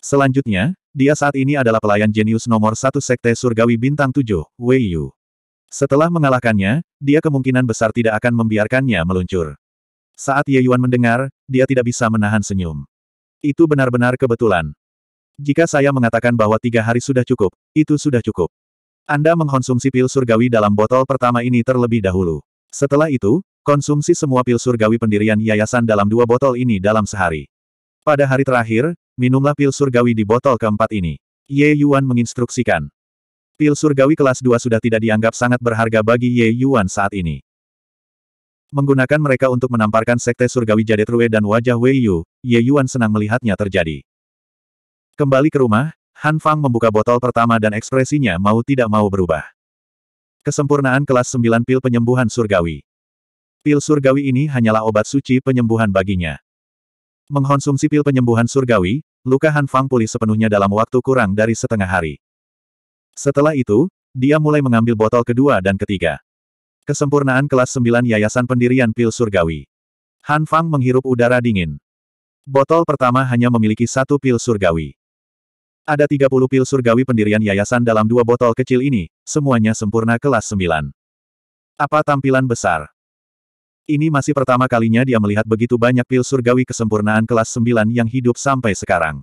S1: Selanjutnya, dia saat ini adalah pelayan jenius nomor satu Sekte Surgawi Bintang tujuh, Wei Yu. Setelah mengalahkannya, dia kemungkinan besar tidak akan membiarkannya meluncur. Saat Ye Yuan mendengar, dia tidak bisa menahan senyum. Itu benar-benar kebetulan. Jika saya mengatakan bahwa tiga hari sudah cukup, itu sudah cukup. Anda mengkonsumsi pil surgawi dalam botol pertama ini terlebih dahulu. Setelah itu, konsumsi semua pil surgawi pendirian yayasan dalam dua botol ini dalam sehari. Pada hari terakhir, Minumlah pil surgawi di botol keempat ini. Ye Yuan menginstruksikan. Pil surgawi kelas 2 sudah tidak dianggap sangat berharga bagi Ye Yuan saat ini. Menggunakan mereka untuk menamparkan sekte surgawi Jade True dan wajah Wei Yu, Ye Yuan senang melihatnya terjadi. Kembali ke rumah, Han Fang membuka botol pertama dan ekspresinya mau tidak mau berubah. Kesempurnaan kelas 9 pil penyembuhan surgawi. Pil surgawi ini hanyalah obat suci penyembuhan baginya. Mengkonsumsi pil penyembuhan surgawi, luka Han Fang pulih sepenuhnya dalam waktu kurang dari setengah hari. Setelah itu, dia mulai mengambil botol kedua dan ketiga. Kesempurnaan kelas 9 Yayasan Pendirian Pil Surgawi. Han Fang menghirup udara dingin. Botol pertama hanya memiliki satu pil surgawi. Ada 30 pil surgawi pendirian yayasan dalam dua botol kecil ini, semuanya sempurna kelas 9. Apa tampilan besar? Ini masih pertama kalinya dia melihat begitu banyak pil surgawi kesempurnaan kelas 9 yang hidup sampai sekarang.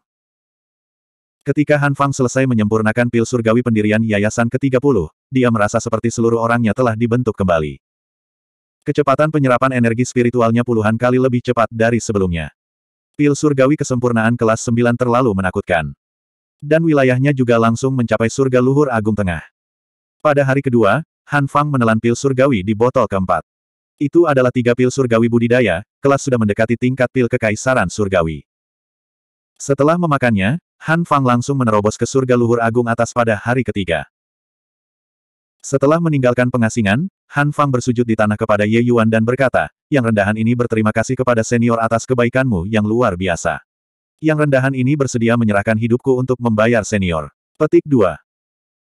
S1: Ketika Han Fang selesai menyempurnakan pil surgawi pendirian yayasan ke-30, dia merasa seperti seluruh orangnya telah dibentuk kembali. Kecepatan penyerapan energi spiritualnya puluhan kali lebih cepat dari sebelumnya. Pil surgawi kesempurnaan kelas 9 terlalu menakutkan. Dan wilayahnya juga langsung mencapai surga luhur agung tengah. Pada hari kedua, Han Fang menelan pil surgawi di botol keempat. Itu adalah tiga pil surgawi budidaya, kelas sudah mendekati tingkat pil kekaisaran surgawi. Setelah memakannya, Han Fang langsung menerobos ke surga luhur agung atas pada hari ketiga. Setelah meninggalkan pengasingan, Han Fang bersujud di tanah kepada Ye Yuan dan berkata, yang rendahan ini berterima kasih kepada senior atas kebaikanmu yang luar biasa. Yang rendahan ini bersedia menyerahkan hidupku untuk membayar senior. Petik 2.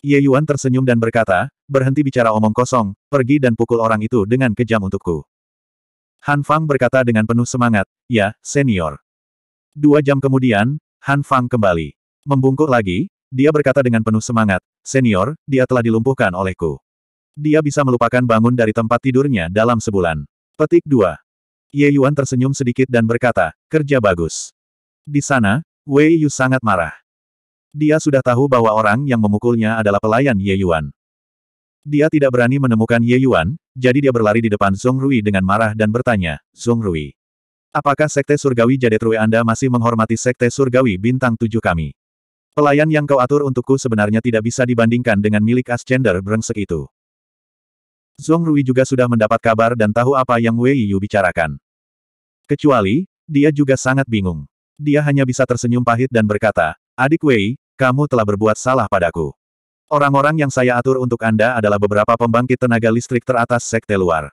S1: Ye Yuan tersenyum dan berkata, berhenti bicara omong kosong, pergi dan pukul orang itu dengan kejam untukku. Han Fang berkata dengan penuh semangat, ya, senior. Dua jam kemudian, Han Fang kembali. Membungkuk lagi, dia berkata dengan penuh semangat, senior, dia telah dilumpuhkan olehku. Dia bisa melupakan bangun dari tempat tidurnya dalam sebulan. Petik 2. Ye Yuan tersenyum sedikit dan berkata, kerja bagus. Di sana, Wei Yu sangat marah. Dia sudah tahu bahwa orang yang memukulnya adalah pelayan Ye Yuan. Dia tidak berani menemukan Ye Yuan, jadi dia berlari di depan Song Rui dengan marah dan bertanya, Song Rui, apakah Sekte Surgawi Rui Anda masih menghormati Sekte Surgawi Bintang Tujuh kami? Pelayan yang kau atur untukku sebenarnya tidak bisa dibandingkan dengan milik Ascender brengsek itu. Zhong Rui juga sudah mendapat kabar dan tahu apa yang Wei Yu bicarakan. Kecuali, dia juga sangat bingung. Dia hanya bisa tersenyum pahit dan berkata, Adik Wei, kamu telah berbuat salah padaku. Orang-orang yang saya atur untuk Anda adalah beberapa pembangkit tenaga listrik teratas sekte luar.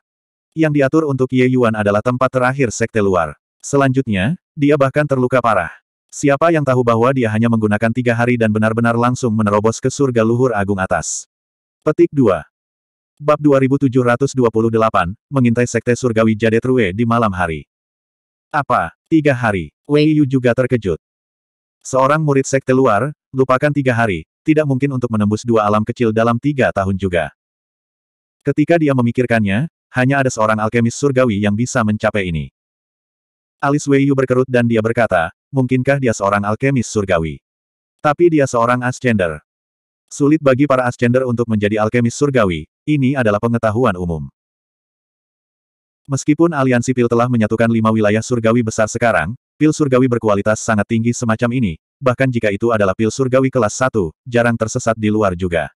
S1: Yang diatur untuk Ye Yuan adalah tempat terakhir sekte luar. Selanjutnya, dia bahkan terluka parah. Siapa yang tahu bahwa dia hanya menggunakan tiga hari dan benar-benar langsung menerobos ke surga luhur agung atas. Petik 2. Bab 2728, Mengintai Sekte Surgawi Jadetrue di malam hari. Apa? Tiga hari. Wei Yu juga terkejut. Seorang murid sekte luar, Lupakan tiga hari, tidak mungkin untuk menembus dua alam kecil dalam tiga tahun juga. Ketika dia memikirkannya, hanya ada seorang alkemis surgawi yang bisa mencapai ini. Alis Wei Yu berkerut dan dia berkata, mungkinkah dia seorang alkemis surgawi? Tapi dia seorang ascender. Sulit bagi para ascender untuk menjadi alkemis surgawi, ini adalah pengetahuan umum. Meskipun aliansi pil telah menyatukan lima wilayah surgawi besar sekarang, pil surgawi berkualitas sangat tinggi semacam ini, bahkan jika itu adalah pil surgawi kelas 1, jarang tersesat di luar juga.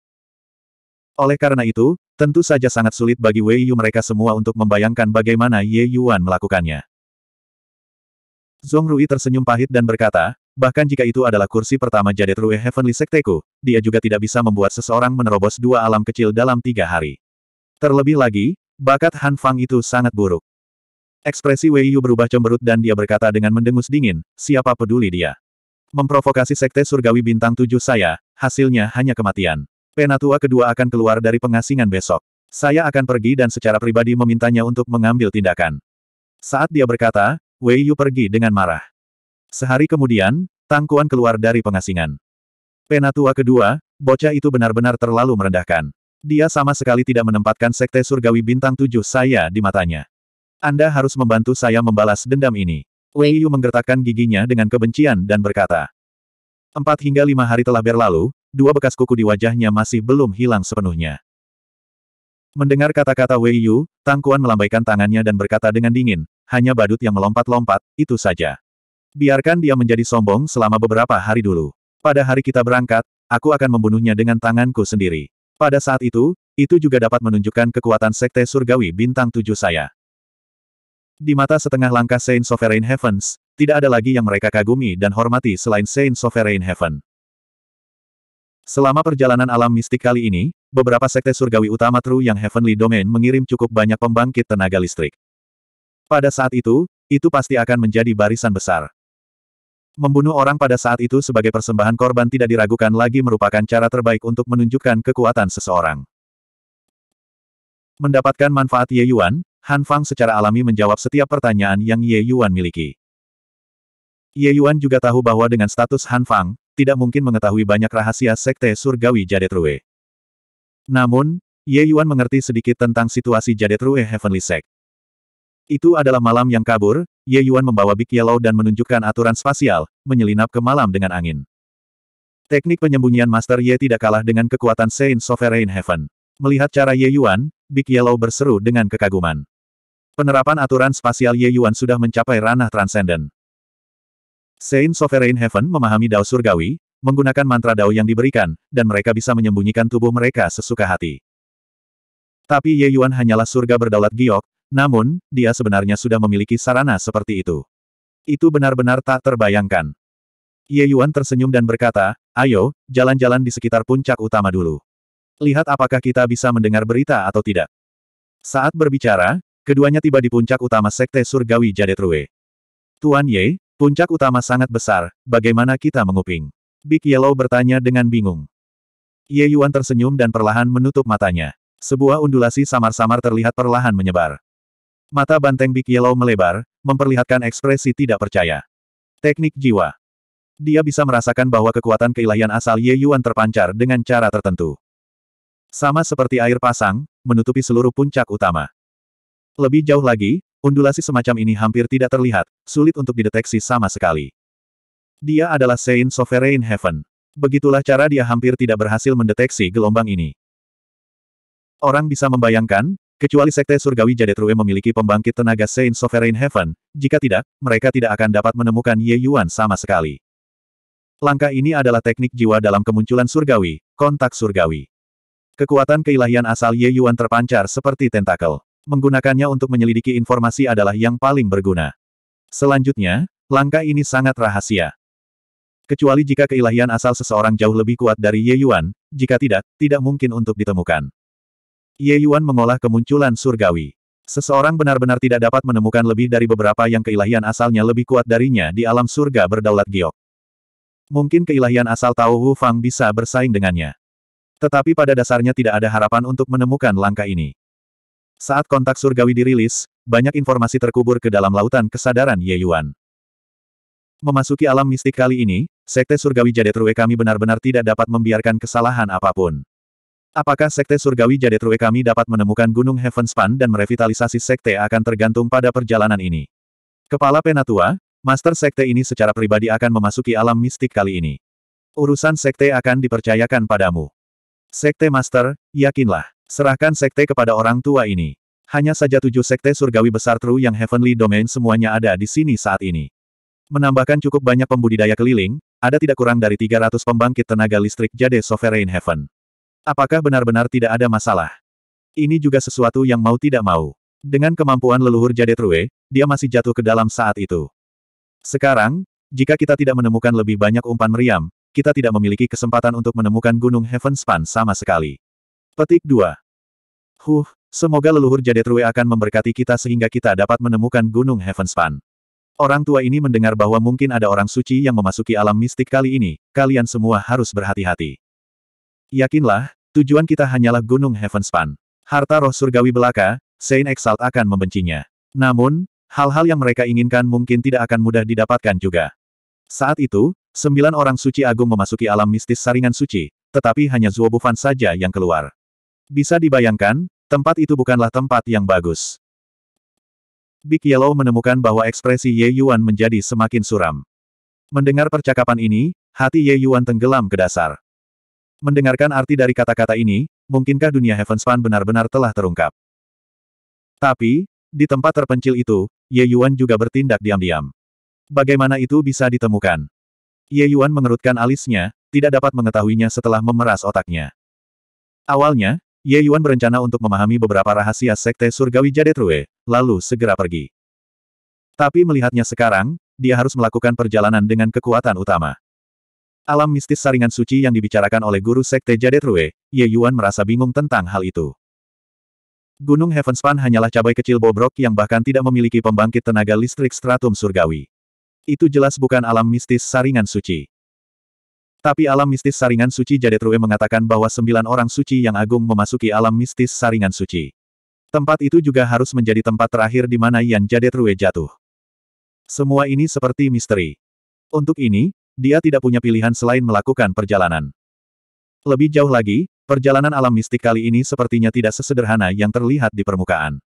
S1: Oleh karena itu, tentu saja sangat sulit bagi Wei Yu mereka semua untuk membayangkan bagaimana Ye Yuan melakukannya. Zhong Rui tersenyum pahit dan berkata, bahkan jika itu adalah kursi pertama Jadet Rui Heavenly Sekteku, dia juga tidak bisa membuat seseorang menerobos dua alam kecil dalam tiga hari. Terlebih lagi, bakat Han Fang itu sangat buruk. Ekspresi Wei Yu berubah cemberut dan dia berkata dengan mendengus dingin, siapa peduli dia. Memprovokasi sekte surgawi bintang tujuh saya, hasilnya hanya kematian. Penatua kedua akan keluar dari pengasingan besok. Saya akan pergi dan secara pribadi memintanya untuk mengambil tindakan. Saat dia berkata, Wei Yu pergi dengan marah. Sehari kemudian, Tang Kuan keluar dari pengasingan. Penatua kedua, bocah itu benar-benar terlalu merendahkan. Dia sama sekali tidak menempatkan sekte surgawi bintang tujuh saya di matanya. Anda harus membantu saya membalas dendam ini. Wei Yu menggertakkan giginya dengan kebencian dan berkata. Empat hingga lima hari telah berlalu, dua bekas kuku di wajahnya masih belum hilang sepenuhnya. Mendengar kata-kata Wei Yu, Tang Kuan melambaikan tangannya dan berkata dengan dingin, hanya badut yang melompat-lompat, itu saja. Biarkan dia menjadi sombong selama beberapa hari dulu. Pada hari kita berangkat, aku akan membunuhnya dengan tanganku sendiri. Pada saat itu, itu juga dapat menunjukkan kekuatan Sekte Surgawi Bintang Tujuh saya. Di mata setengah langkah Saint Sovereign Heavens, tidak ada lagi yang mereka kagumi dan hormati selain Saint Sovereign Heaven. Selama perjalanan alam mistik kali ini, beberapa sekte surgawi utama True yang Heavenly Domain mengirim cukup banyak pembangkit tenaga listrik. Pada saat itu, itu pasti akan menjadi barisan besar. Membunuh orang pada saat itu sebagai persembahan korban tidak diragukan lagi merupakan cara terbaik untuk menunjukkan kekuatan seseorang. Mendapatkan manfaat Ye Yuan, Han Fang secara alami menjawab setiap pertanyaan yang Ye Yuan miliki. Ye Yuan juga tahu bahwa dengan status Han Fang, tidak mungkin mengetahui banyak rahasia Sekte Surgawi Jadet Rue. Namun, Ye Yuan mengerti sedikit tentang situasi Jadet Rue Heavenly Sect. Itu adalah malam yang kabur, Ye Yuan membawa Big Yellow dan menunjukkan aturan spasial, menyelinap ke malam dengan angin. Teknik penyembunyian Master Ye tidak kalah dengan kekuatan Saint Sovereign Heaven. Melihat cara Ye Yuan, Big Yellow berseru dengan kekaguman. Penerapan aturan spasial Ye Yuan sudah mencapai ranah transenden. Saint Sovereign Heaven memahami Dao Surgawi, menggunakan mantra Dao yang diberikan, dan mereka bisa menyembunyikan tubuh mereka sesuka hati. Tapi Ye Yuan hanyalah surga berdaulat giok, namun, dia sebenarnya sudah memiliki sarana seperti itu. Itu benar-benar tak terbayangkan. Ye Yuan tersenyum dan berkata, ayo, jalan-jalan di sekitar puncak utama dulu. Lihat apakah kita bisa mendengar berita atau tidak. Saat berbicara, keduanya tiba di puncak utama Sekte Surgawi Jadetrue. Tuan Ye, puncak utama sangat besar, bagaimana kita menguping? Big Yellow bertanya dengan bingung. Ye Yuan tersenyum dan perlahan menutup matanya. Sebuah undulasi samar-samar terlihat perlahan menyebar. Mata banteng Big Yellow melebar, memperlihatkan ekspresi tidak percaya. Teknik jiwa. Dia bisa merasakan bahwa kekuatan keilahian asal Ye Yuan terpancar dengan cara tertentu. Sama seperti air pasang, menutupi seluruh puncak utama. Lebih jauh lagi, undulasi semacam ini hampir tidak terlihat, sulit untuk dideteksi sama sekali. Dia adalah Saint Sovereign Heaven. Begitulah cara dia hampir tidak berhasil mendeteksi gelombang ini. Orang bisa membayangkan, kecuali Sekte Surgawi Jadetrue memiliki pembangkit tenaga Saint Sovereign Heaven, jika tidak, mereka tidak akan dapat menemukan Ye Yuan sama sekali. Langkah ini adalah teknik jiwa dalam kemunculan surgawi, kontak surgawi. Kekuatan keilahian asal Ye Yuan terpancar seperti tentakel. Menggunakannya untuk menyelidiki informasi adalah yang paling berguna. Selanjutnya, langkah ini sangat rahasia. Kecuali jika keilahian asal seseorang jauh lebih kuat dari Ye Yuan, jika tidak, tidak mungkin untuk ditemukan. Ye Yuan mengolah kemunculan surgawi. Seseorang benar-benar tidak dapat menemukan lebih dari beberapa yang keilahian asalnya lebih kuat darinya di alam surga berdaulat giok. Mungkin keilahian asal Tao Wu Fang bisa bersaing dengannya. Tetapi pada dasarnya tidak ada harapan untuk menemukan langkah ini. Saat kontak surgawi dirilis, banyak informasi terkubur ke dalam lautan kesadaran Ye Yuan. Memasuki alam mistik kali ini, Sekte Surgawi Jadetrue kami benar-benar tidak dapat membiarkan kesalahan apapun. Apakah Sekte Surgawi Jadetrue kami dapat menemukan Gunung Heaven Span dan merevitalisasi Sekte akan tergantung pada perjalanan ini. Kepala Penatua, Master Sekte ini secara pribadi akan memasuki alam mistik kali ini. Urusan Sekte akan dipercayakan padamu. Sekte Master, yakinlah. Serahkan sekte kepada orang tua ini. Hanya saja tujuh sekte surgawi besar True yang Heavenly Domain semuanya ada di sini saat ini. Menambahkan cukup banyak pembudidaya keliling, ada tidak kurang dari 300 pembangkit tenaga listrik Jade Sovereign Heaven. Apakah benar-benar tidak ada masalah? Ini juga sesuatu yang mau tidak mau. Dengan kemampuan leluhur Jade True, dia masih jatuh ke dalam saat itu. Sekarang, jika kita tidak menemukan lebih banyak umpan meriam, kita tidak memiliki kesempatan untuk menemukan Gunung Heaven Span sama sekali. Petik 2. Huh, semoga leluhur Jadetrue akan memberkati kita sehingga kita dapat menemukan Gunung Heaven Span. Orang tua ini mendengar bahwa mungkin ada orang suci yang memasuki alam mistik kali ini, kalian semua harus berhati-hati. Yakinlah, tujuan kita hanyalah Gunung Heaven Span. Harta roh surgawi belaka, Saint Exalt akan membencinya. Namun, hal-hal yang mereka inginkan mungkin tidak akan mudah didapatkan juga. Saat itu, Sembilan orang suci agung memasuki alam mistis saringan suci, tetapi hanya Zuo Bufan saja yang keluar. Bisa dibayangkan, tempat itu bukanlah tempat yang bagus. Big Yellow menemukan bahwa ekspresi Ye Yuan menjadi semakin suram. Mendengar percakapan ini, hati Ye Yuan tenggelam ke dasar. Mendengarkan arti dari kata-kata ini, mungkinkah dunia Heavenspan benar-benar telah terungkap? Tapi, di tempat terpencil itu, Ye Yuan juga bertindak diam-diam. Bagaimana itu bisa ditemukan? Ye Yuan mengerutkan alisnya, tidak dapat mengetahuinya setelah memeras otaknya. Awalnya, Ye Yuan berencana untuk memahami beberapa rahasia Sekte Surgawi Jadetrue, lalu segera pergi. Tapi melihatnya sekarang, dia harus melakukan perjalanan dengan kekuatan utama. Alam mistis saringan suci yang dibicarakan oleh guru Sekte Jadetrue, Ye Yuan merasa bingung tentang hal itu. Gunung Heavenspan hanyalah cabai kecil bobrok yang bahkan tidak memiliki pembangkit tenaga listrik stratum surgawi. Itu jelas bukan alam mistis saringan suci. Tapi alam mistis saringan suci Rue mengatakan bahwa sembilan orang suci yang agung memasuki alam mistis saringan suci. Tempat itu juga harus menjadi tempat terakhir di mana Yan Rue jatuh. Semua ini seperti misteri. Untuk ini, dia tidak punya pilihan selain melakukan perjalanan. Lebih jauh lagi, perjalanan alam mistik kali ini sepertinya tidak sesederhana yang terlihat di permukaan.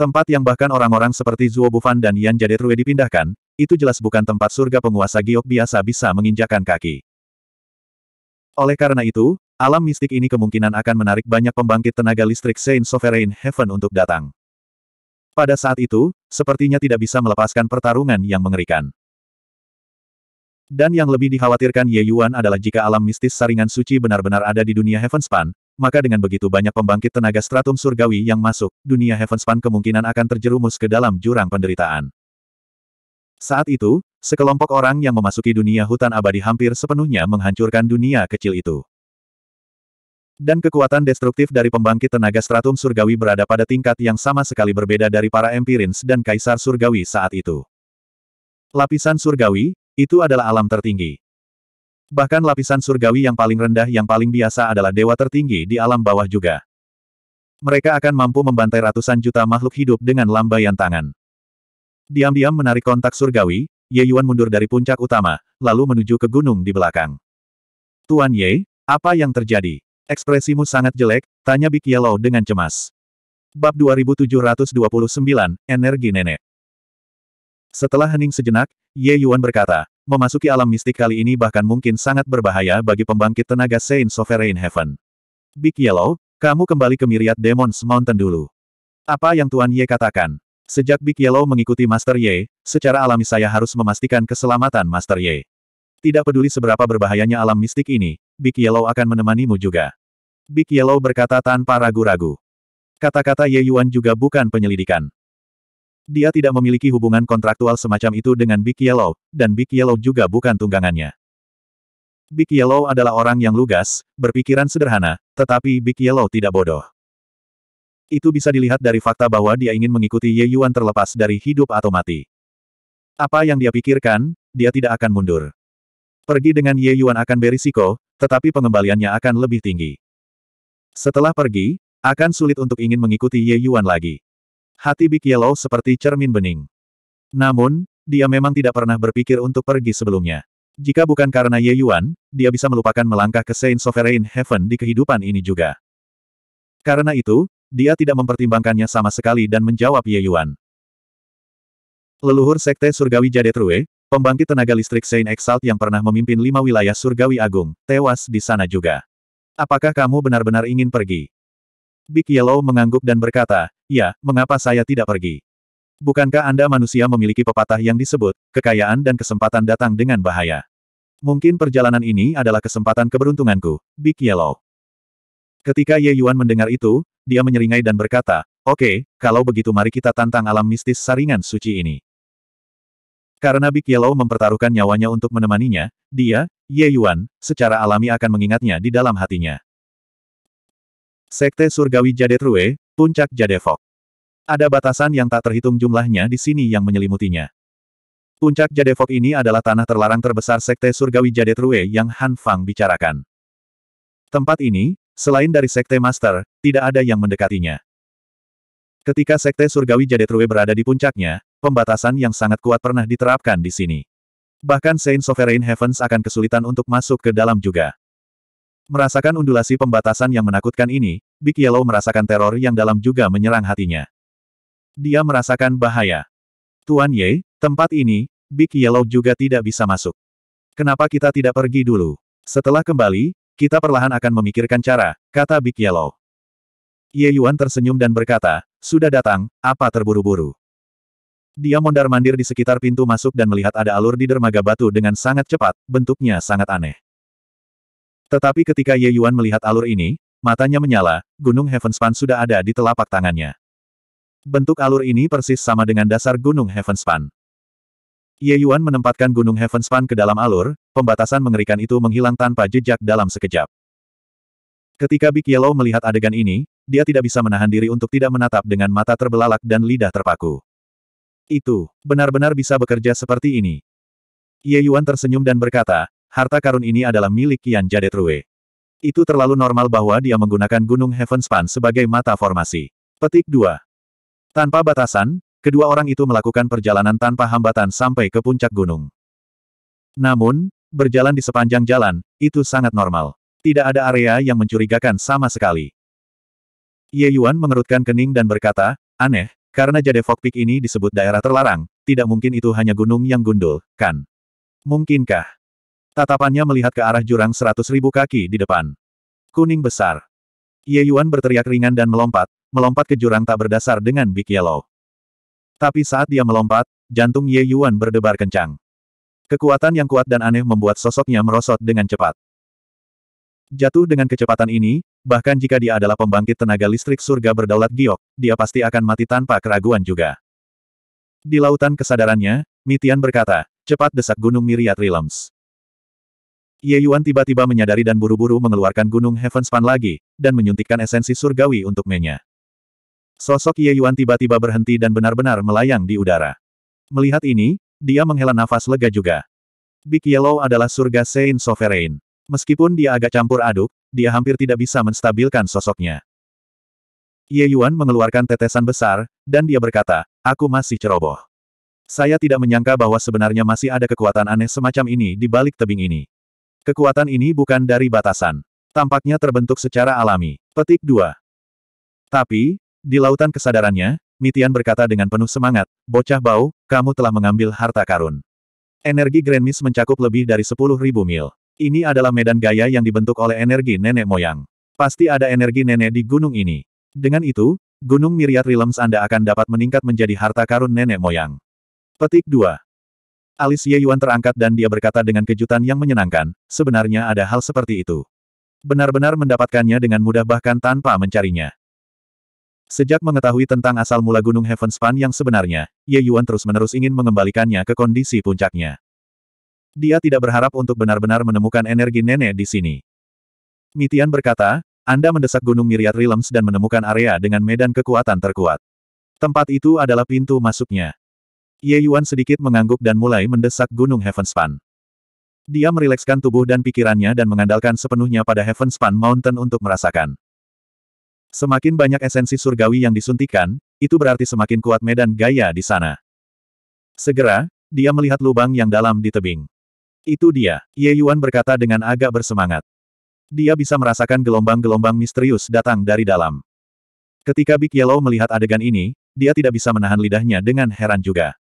S1: Tempat yang bahkan orang-orang seperti Zuo Bufan dan Yan Jade Rue dipindahkan, itu jelas bukan tempat surga penguasa giok biasa bisa menginjakan kaki. Oleh karena itu, alam mistik ini kemungkinan akan menarik banyak pembangkit tenaga listrik Saint Sovereign Heaven untuk datang. Pada saat itu, sepertinya tidak bisa melepaskan pertarungan yang mengerikan. Dan yang lebih dikhawatirkan Ye Yuan adalah jika alam mistis saringan suci benar-benar ada di dunia Heavenspan, maka dengan begitu banyak pembangkit tenaga stratum surgawi yang masuk, dunia Heavenspan kemungkinan akan terjerumus ke dalam jurang penderitaan. Saat itu, sekelompok orang yang memasuki dunia hutan abadi hampir sepenuhnya menghancurkan dunia kecil itu. Dan kekuatan destruktif dari pembangkit tenaga stratum surgawi berada pada tingkat yang sama sekali berbeda dari para empirins dan kaisar surgawi saat itu. Lapisan surgawi, itu adalah alam tertinggi. Bahkan lapisan surgawi yang paling rendah yang paling biasa adalah dewa tertinggi di alam bawah juga. Mereka akan mampu membantai ratusan juta makhluk hidup dengan lambaian tangan. Diam-diam menarik kontak surgawi, Ye Yuan mundur dari puncak utama, lalu menuju ke gunung di belakang. Tuan Ye, apa yang terjadi? Ekspresimu sangat jelek, tanya Big Yellow dengan cemas. Bab 2729, Energi Nenek Setelah hening sejenak, Ye Yuan berkata, memasuki alam mistik kali ini bahkan mungkin sangat berbahaya bagi pembangkit tenaga Saint Sovereign Heaven. Big Yellow, kamu kembali ke Myriad Demons Mountain dulu. Apa yang Tuan Ye katakan? Sejak Big Yellow mengikuti Master Ye, secara alami saya harus memastikan keselamatan Master Ye. Tidak peduli seberapa berbahayanya alam mistik ini, Big Yellow akan menemanimu juga. Big Yellow berkata tanpa ragu-ragu. Kata-kata Ye Yuan juga bukan penyelidikan. Dia tidak memiliki hubungan kontraktual semacam itu dengan Big Yellow, dan Big Yellow juga bukan tunggangannya. Big Yellow adalah orang yang lugas, berpikiran sederhana, tetapi Big Yellow tidak bodoh. Itu bisa dilihat dari fakta bahwa dia ingin mengikuti Ye Yuan terlepas dari hidup atau mati. Apa yang dia pikirkan, dia tidak akan mundur. Pergi dengan Ye Yuan akan berisiko, tetapi pengembaliannya akan lebih tinggi. Setelah pergi, akan sulit untuk ingin mengikuti Ye Yuan lagi. Hati Big Yellow seperti cermin bening. Namun, dia memang tidak pernah berpikir untuk pergi sebelumnya. Jika bukan karena Ye Yuan, dia bisa melupakan melangkah ke Saint Sovereign Heaven di kehidupan ini juga. Karena itu, dia tidak mempertimbangkannya sama sekali dan menjawab Ye Yuan. Leluhur Sekte Surgawi Jade Jadetrue, pembangkit tenaga listrik Saint Exalt yang pernah memimpin lima wilayah Surgawi Agung, tewas di sana juga. Apakah kamu benar-benar ingin pergi? Big Yellow mengangguk dan berkata, Ya, mengapa saya tidak pergi? Bukankah Anda manusia memiliki pepatah yang disebut, kekayaan dan kesempatan datang dengan bahaya? Mungkin perjalanan ini adalah kesempatan keberuntunganku, Big Yellow. Ketika Ye Yuan mendengar itu, dia menyeringai dan berkata, Oke, okay, kalau begitu mari kita tantang alam mistis saringan suci ini. Karena Big Yellow mempertaruhkan nyawanya untuk menemaninya, dia, Ye Yuan, secara alami akan mengingatnya di dalam hatinya. Sekte Surgawi Jade True, Puncak Jadevok. Ada batasan yang tak terhitung jumlahnya di sini yang menyelimutinya. Puncak Jadevok ini adalah tanah terlarang terbesar Sekte Surgawi Jadetrue yang Han Fang bicarakan. Tempat ini, selain dari Sekte Master, tidak ada yang mendekatinya. Ketika Sekte Surgawi Jadetrue berada di puncaknya, pembatasan yang sangat kuat pernah diterapkan di sini. Bahkan Saint Sovereign Heavens akan kesulitan untuk masuk ke dalam juga. Merasakan undulasi pembatasan yang menakutkan ini, Big Yellow merasakan teror yang dalam juga menyerang hatinya. Dia merasakan bahaya. Tuan Ye, tempat ini, Big Yellow juga tidak bisa masuk. Kenapa kita tidak pergi dulu? Setelah kembali, kita perlahan akan memikirkan cara, kata Big Yellow. Ye Yuan tersenyum dan berkata, sudah datang, apa terburu-buru? Dia mondar-mandir di sekitar pintu masuk dan melihat ada alur di dermaga batu dengan sangat cepat, bentuknya sangat aneh. Tetapi ketika Ye Yuan melihat alur ini, matanya menyala, gunung Heavenspan sudah ada di telapak tangannya. Bentuk alur ini persis sama dengan dasar gunung Heavenspan. Ye Yuan menempatkan gunung Heavenspan ke dalam alur, pembatasan mengerikan itu menghilang tanpa jejak dalam sekejap. Ketika Big Yellow melihat adegan ini, dia tidak bisa menahan diri untuk tidak menatap dengan mata terbelalak dan lidah terpaku. Itu, benar-benar bisa bekerja seperti ini. Ye Yuan tersenyum dan berkata, Harta karun ini adalah milik Kian Jadetrue. Itu terlalu normal bahwa dia menggunakan Gunung Heavenspan sebagai mata formasi. Petik 2. Tanpa batasan, kedua orang itu melakukan perjalanan tanpa hambatan sampai ke puncak gunung. Namun, berjalan di sepanjang jalan, itu sangat normal. Tidak ada area yang mencurigakan sama sekali. Ye Yuan mengerutkan kening dan berkata, aneh, karena Jade Peak ini disebut daerah terlarang, tidak mungkin itu hanya gunung yang gundul, kan? Mungkinkah? Tatapannya melihat ke arah jurang seratus ribu kaki di depan. Kuning besar. Ye Yuan berteriak ringan dan melompat, melompat ke jurang tak berdasar dengan Big Yellow. Tapi saat dia melompat, jantung Ye Yuan berdebar kencang. Kekuatan yang kuat dan aneh membuat sosoknya merosot dengan cepat. Jatuh dengan kecepatan ini, bahkan jika dia adalah pembangkit tenaga listrik surga berdaulat giok, dia pasti akan mati tanpa keraguan juga. Di lautan kesadarannya, Mitian berkata, cepat desak gunung miriat realms. Ye Yuan tiba-tiba menyadari dan buru-buru mengeluarkan gunung Heaven Span lagi, dan menyuntikkan esensi surgawi untuk Menya. Sosok Ye Yuan tiba-tiba berhenti dan benar-benar melayang di udara. Melihat ini, dia menghela nafas lega juga. Big Yellow adalah surga Sein Sovereign. Meskipun dia agak campur aduk, dia hampir tidak bisa menstabilkan sosoknya. Ye Yuan mengeluarkan tetesan besar, dan dia berkata, aku masih ceroboh. Saya tidak menyangka bahwa sebenarnya masih ada kekuatan aneh semacam ini di balik tebing ini. Kekuatan ini bukan dari batasan. Tampaknya terbentuk secara alami. Petik 2. Tapi, di lautan kesadarannya, Mitian berkata dengan penuh semangat, Bocah bau, kamu telah mengambil harta karun. Energi Grand Miss mencakup lebih dari 10.000 mil. Ini adalah medan gaya yang dibentuk oleh energi nenek moyang. Pasti ada energi nenek di gunung ini. Dengan itu, gunung Miriat Realms Anda akan dapat meningkat menjadi harta karun nenek moyang. Petik 2. Alis Ye Yuan terangkat dan dia berkata dengan kejutan yang menyenangkan, sebenarnya ada hal seperti itu. Benar-benar mendapatkannya dengan mudah bahkan tanpa mencarinya. Sejak mengetahui tentang asal mula Gunung Heaven Span yang sebenarnya, Ye Yuan terus-menerus ingin mengembalikannya ke kondisi puncaknya. Dia tidak berharap untuk benar-benar menemukan energi nenek di sini. Mitian berkata, Anda mendesak Gunung Miriat Realms dan menemukan area dengan medan kekuatan terkuat. Tempat itu adalah pintu masuknya. Ye Yuan sedikit mengangguk dan mulai mendesak Gunung Heaven Span. Dia merilekskan tubuh dan pikirannya dan mengandalkan sepenuhnya pada Heaven Span Mountain untuk merasakan. Semakin banyak esensi surgawi yang disuntikan, itu berarti semakin kuat medan gaya di sana. Segera, dia melihat lubang yang dalam di tebing. Itu dia, Ye Yuan berkata dengan agak bersemangat. Dia bisa merasakan gelombang-gelombang misterius datang dari dalam. Ketika Big Yellow melihat adegan ini, dia tidak bisa menahan lidahnya dengan heran juga.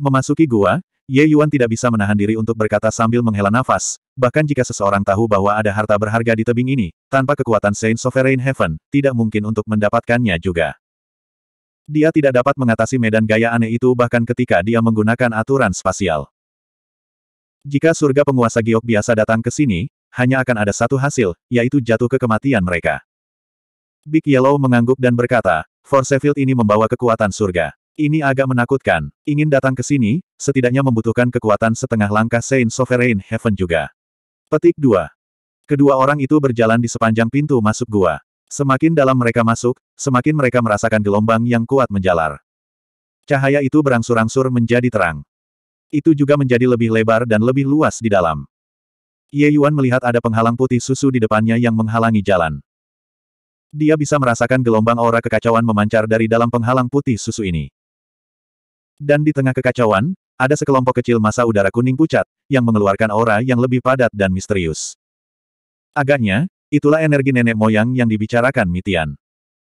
S1: Memasuki gua, Ye Yuan tidak bisa menahan diri untuk berkata sambil menghela nafas, bahkan jika seseorang tahu bahwa ada harta berharga di tebing ini, tanpa kekuatan Saint Sovereign Heaven, tidak mungkin untuk mendapatkannya juga. Dia tidak dapat mengatasi medan gaya aneh itu bahkan ketika dia menggunakan aturan spasial. Jika surga penguasa giok biasa datang ke sini, hanya akan ada satu hasil, yaitu jatuh ke kematian mereka. Big Yellow mengangguk dan berkata, Forcefield ini membawa kekuatan surga. Ini agak menakutkan. Ingin datang ke sini, setidaknya membutuhkan kekuatan setengah langkah Saint Sovereign Heaven juga. Petik 2. Kedua orang itu berjalan di sepanjang pintu masuk gua. Semakin dalam mereka masuk, semakin mereka merasakan gelombang yang kuat menjalar. Cahaya itu berangsur-angsur menjadi terang. Itu juga menjadi lebih lebar dan lebih luas di dalam. Ye Yuan melihat ada penghalang putih susu di depannya yang menghalangi jalan. Dia bisa merasakan gelombang aura kekacauan memancar dari dalam penghalang putih susu ini. Dan di tengah kekacauan, ada sekelompok kecil masa udara kuning pucat, yang mengeluarkan aura yang lebih padat dan misterius. Agaknya, itulah energi nenek moyang yang dibicarakan Mitian.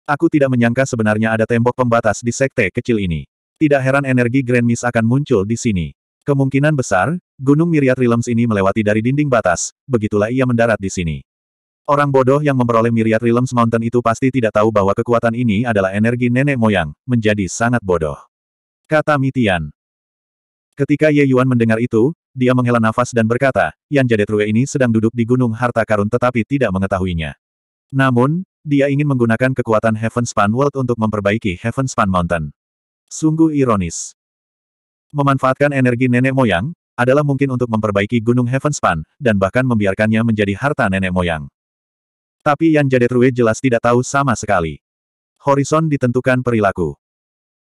S1: Aku tidak menyangka sebenarnya ada tembok pembatas di sekte kecil ini. Tidak heran energi Grand Miss akan muncul di sini. Kemungkinan besar, Gunung Miriat Realms ini melewati dari dinding batas, begitulah ia mendarat di sini. Orang bodoh yang memperoleh Miriat Realms Mountain itu pasti tidak tahu bahwa kekuatan ini adalah energi nenek moyang, menjadi sangat bodoh kata Mitian. Ketika Ye Yuan mendengar itu, dia menghela nafas dan berkata, Yan True ini sedang duduk di Gunung Harta Karun tetapi tidak mengetahuinya. Namun, dia ingin menggunakan kekuatan Heaven Span World untuk memperbaiki Heaven Span Mountain. Sungguh ironis. Memanfaatkan energi nenek moyang, adalah mungkin untuk memperbaiki Gunung Heaven Span dan bahkan membiarkannya menjadi harta nenek moyang. Tapi Yan True jelas tidak tahu sama sekali. Horizon ditentukan perilaku.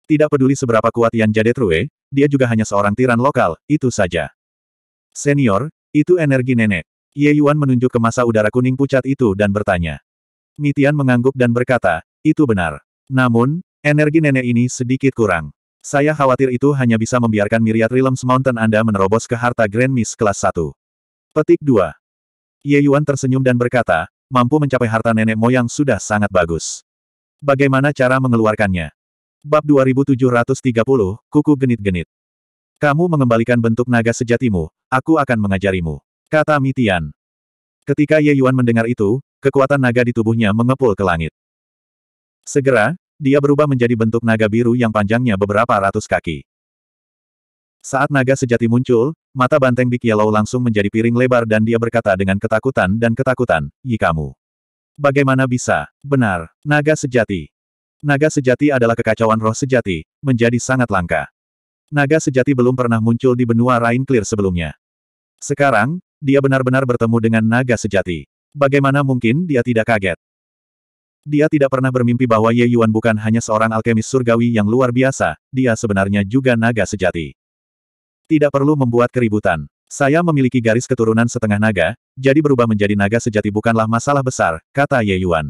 S1: Tidak peduli seberapa kuat Yan True, dia juga hanya seorang tiran lokal, itu saja. Senior, itu energi nenek. Ye Yuan menunjuk ke masa udara kuning pucat itu dan bertanya. Mitian mengangguk dan berkata, itu benar. Namun, energi nenek ini sedikit kurang. Saya khawatir itu hanya bisa membiarkan Myriad Realms Mountain Anda menerobos ke harta Grand Miss kelas 1. Petik 2. Ye Yuan tersenyum dan berkata, mampu mencapai harta nenek moyang sudah sangat bagus. Bagaimana cara mengeluarkannya? Bab 2730, Kuku Genit-Genit. Kamu mengembalikan bentuk naga sejatimu, aku akan mengajarimu. Kata Mitian. Ketika Ye Yuan mendengar itu, kekuatan naga di tubuhnya mengepul ke langit. Segera, dia berubah menjadi bentuk naga biru yang panjangnya beberapa ratus kaki. Saat naga sejati muncul, mata banteng Big Yellow langsung menjadi piring lebar dan dia berkata dengan ketakutan dan ketakutan, Yi kamu. Bagaimana bisa? Benar, naga sejati. Naga sejati adalah kekacauan roh sejati, menjadi sangat langka. Naga sejati belum pernah muncul di benua Rain Clear sebelumnya. Sekarang, dia benar-benar bertemu dengan naga sejati. Bagaimana mungkin dia tidak kaget? Dia tidak pernah bermimpi bahwa Ye Yuan bukan hanya seorang alkemis surgawi yang luar biasa, dia sebenarnya juga naga sejati. Tidak perlu membuat keributan. Saya memiliki garis keturunan setengah naga, jadi berubah menjadi naga sejati bukanlah masalah besar, kata Ye Yuan.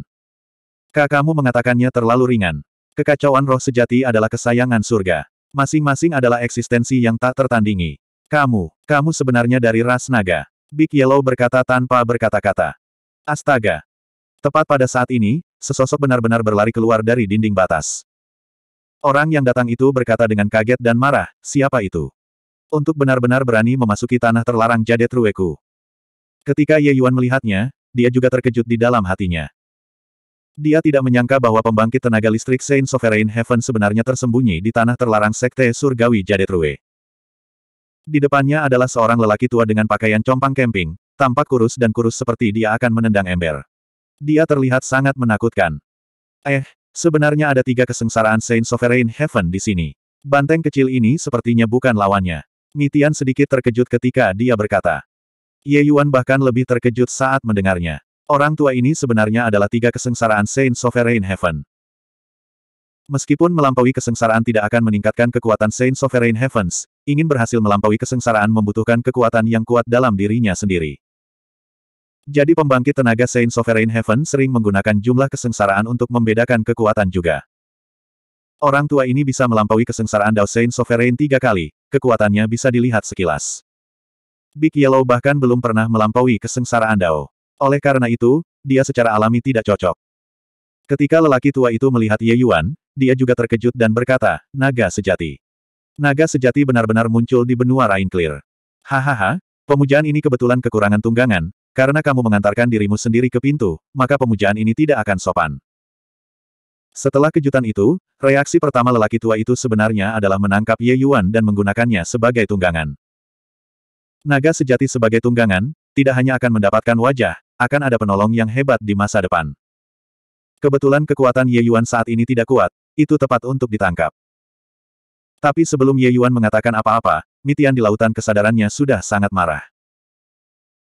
S1: Kakakmu mengatakannya terlalu ringan. Kekacauan roh sejati adalah kesayangan surga. Masing-masing adalah eksistensi yang tak tertandingi. Kamu, kamu sebenarnya dari ras naga. Big Yellow berkata tanpa berkata-kata. Astaga. Tepat pada saat ini, sesosok benar-benar berlari keluar dari dinding batas. Orang yang datang itu berkata dengan kaget dan marah, siapa itu? Untuk benar-benar berani memasuki tanah terlarang Jadet Rueku. Ketika Ye Yuan melihatnya, dia juga terkejut di dalam hatinya. Dia tidak menyangka bahwa pembangkit tenaga listrik Saint Sovereign Heaven sebenarnya tersembunyi di tanah terlarang Sekte Surgawi Jadetrue. Di depannya adalah seorang lelaki tua dengan pakaian compang camping, tampak kurus dan kurus seperti dia akan menendang ember. Dia terlihat sangat menakutkan. Eh, sebenarnya ada tiga kesengsaraan Saint Sovereign Heaven di sini. Banteng kecil ini sepertinya bukan lawannya. Mitian sedikit terkejut ketika dia berkata. Ye Yuan bahkan lebih terkejut saat mendengarnya. Orang tua ini sebenarnya adalah tiga kesengsaraan Saint Sovereign Heaven. Meskipun melampaui kesengsaraan tidak akan meningkatkan kekuatan Saint Sovereign Heavens, ingin berhasil melampaui kesengsaraan membutuhkan kekuatan yang kuat dalam dirinya sendiri. Jadi pembangkit tenaga Saint Sovereign Heaven sering menggunakan jumlah kesengsaraan untuk membedakan kekuatan juga. Orang tua ini bisa melampaui kesengsaraan Dao Saint Sovereign tiga kali, kekuatannya bisa dilihat sekilas. Big Yellow bahkan belum pernah melampaui kesengsaraan Dao. Oleh karena itu, dia secara alami tidak cocok. Ketika lelaki tua itu melihat Ye Yuan, dia juga terkejut dan berkata, naga sejati. Naga sejati benar-benar muncul di benua Rainclear. Hahaha, pemujaan ini kebetulan kekurangan tunggangan, karena kamu mengantarkan dirimu sendiri ke pintu, maka pemujaan ini tidak akan sopan. Setelah kejutan itu, reaksi pertama lelaki tua itu sebenarnya adalah menangkap Ye Yuan dan menggunakannya sebagai tunggangan. Naga sejati sebagai tunggangan, tidak hanya akan mendapatkan wajah, akan ada penolong yang hebat di masa depan. Kebetulan kekuatan Ye Yuan saat ini tidak kuat, itu tepat untuk ditangkap. Tapi sebelum Ye Yuan mengatakan apa-apa, Mitian di lautan kesadarannya sudah sangat marah.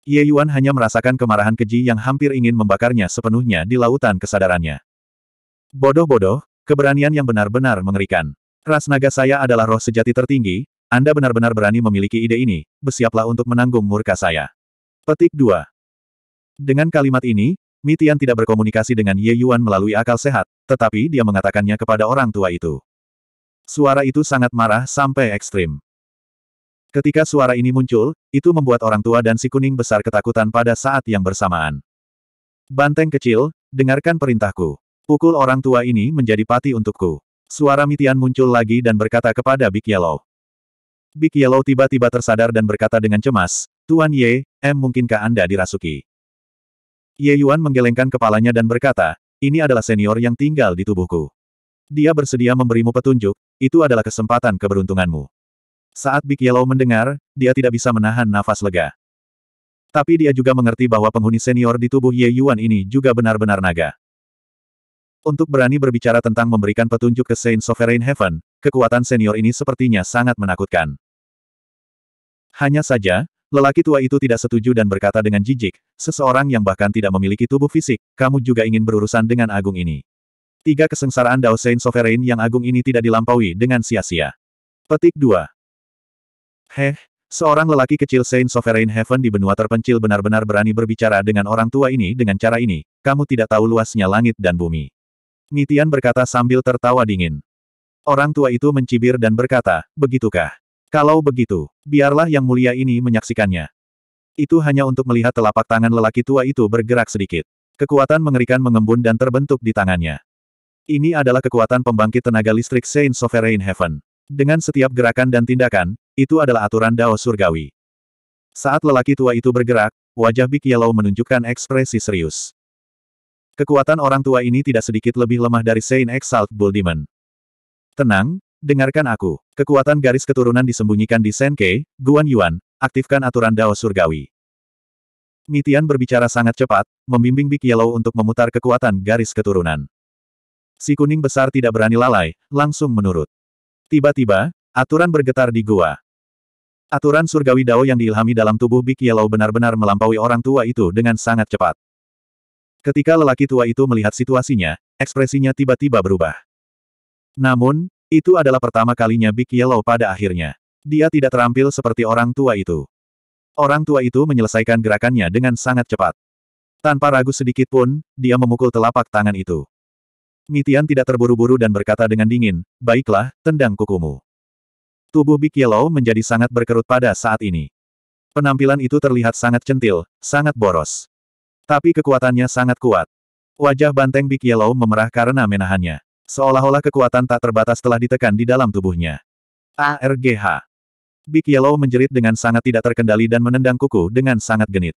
S1: Ye Yuan hanya merasakan kemarahan keji yang hampir ingin membakarnya sepenuhnya di lautan kesadarannya. Bodoh-bodoh, keberanian yang benar-benar mengerikan. Ras naga saya adalah roh sejati tertinggi, Anda benar-benar berani memiliki ide ini, bersiaplah untuk menanggung murka saya. Petik 2. Dengan kalimat ini, Mitian tidak berkomunikasi dengan Ye Yuan melalui akal sehat, tetapi dia mengatakannya kepada orang tua itu. Suara itu sangat marah sampai ekstrim. Ketika suara ini muncul, itu membuat orang tua dan si kuning besar ketakutan pada saat yang bersamaan. Banteng kecil, dengarkan perintahku. Pukul orang tua ini menjadi pati untukku. Suara Mitian muncul lagi dan berkata kepada Big Yellow. Big Yellow tiba-tiba tersadar dan berkata dengan cemas, Tuan Ye, M mungkinkah Anda dirasuki? Ye Yuan menggelengkan kepalanya dan berkata, ini adalah senior yang tinggal di tubuhku. Dia bersedia memberimu petunjuk, itu adalah kesempatan keberuntunganmu. Saat Big Yellow mendengar, dia tidak bisa menahan nafas lega. Tapi dia juga mengerti bahwa penghuni senior di tubuh Ye Yuan ini juga benar-benar naga. Untuk berani berbicara tentang memberikan petunjuk ke Saint Sovereign Heaven, kekuatan senior ini sepertinya sangat menakutkan. Hanya saja, Lelaki tua itu tidak setuju dan berkata dengan jijik, seseorang yang bahkan tidak memiliki tubuh fisik, kamu juga ingin berurusan dengan agung ini. Tiga kesengsaraan Dao Saint Sovereign yang agung ini tidak dilampaui dengan sia-sia. Petik 2. Heh, seorang lelaki kecil Sein Sovereign Heaven di benua terpencil benar-benar berani berbicara dengan orang tua ini dengan cara ini, kamu tidak tahu luasnya langit dan bumi. Mitian berkata sambil tertawa dingin. Orang tua itu mencibir dan berkata, begitukah? Kalau begitu, biarlah yang mulia ini menyaksikannya. Itu hanya untuk melihat telapak tangan lelaki tua itu bergerak sedikit. Kekuatan mengerikan mengembun dan terbentuk di tangannya. Ini adalah kekuatan pembangkit tenaga listrik Saint Sovereign Heaven. Dengan setiap gerakan dan tindakan, itu adalah aturan Dao Surgawi. Saat lelaki tua itu bergerak, wajah Big Yellow menunjukkan ekspresi serius. Kekuatan orang tua ini tidak sedikit lebih lemah dari Saint Exalt Bull Demon. Tenang, Dengarkan aku. Kekuatan garis keturunan disembunyikan di Senkei, Guan Yuan, aktifkan aturan Dao Surgawi. Mitian berbicara sangat cepat, membimbing Big Yellow untuk memutar kekuatan garis keturunan. Si kuning besar tidak berani lalai, langsung menurut. Tiba-tiba, aturan bergetar di gua. Aturan surgawi Dao yang diilhami dalam tubuh Big Yellow benar-benar melampaui orang tua itu dengan sangat cepat. Ketika lelaki tua itu melihat situasinya, ekspresinya tiba-tiba berubah. Namun, itu adalah pertama kalinya Big Yellow pada akhirnya. Dia tidak terampil seperti orang tua itu. Orang tua itu menyelesaikan gerakannya dengan sangat cepat. Tanpa ragu sedikit pun, dia memukul telapak tangan itu. Mitian tidak terburu-buru dan berkata dengan dingin, baiklah, tendang kukumu. Tubuh Big Yellow menjadi sangat berkerut pada saat ini. Penampilan itu terlihat sangat centil, sangat boros. Tapi kekuatannya sangat kuat. Wajah banteng Big Yellow memerah karena menahannya. Seolah-olah kekuatan tak terbatas telah ditekan di dalam tubuhnya. ARGH. Big Yellow menjerit dengan sangat tidak terkendali dan menendang kuku dengan sangat genit.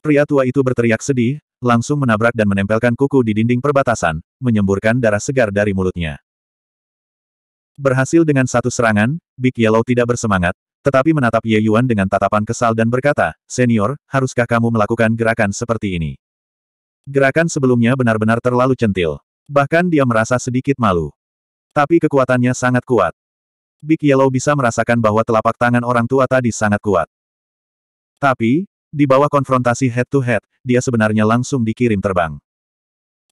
S1: Pria tua itu berteriak sedih, langsung menabrak dan menempelkan kuku di dinding perbatasan, menyemburkan darah segar dari mulutnya. Berhasil dengan satu serangan, Big Yellow tidak bersemangat, tetapi menatap Ye Yuan dengan tatapan kesal dan berkata, Senior, haruskah kamu melakukan gerakan seperti ini? Gerakan sebelumnya benar-benar terlalu centil. Bahkan dia merasa sedikit malu. Tapi kekuatannya sangat kuat. Big Yellow bisa merasakan bahwa telapak tangan orang tua tadi sangat kuat. Tapi, di bawah konfrontasi head-to-head, -head, dia sebenarnya langsung dikirim terbang.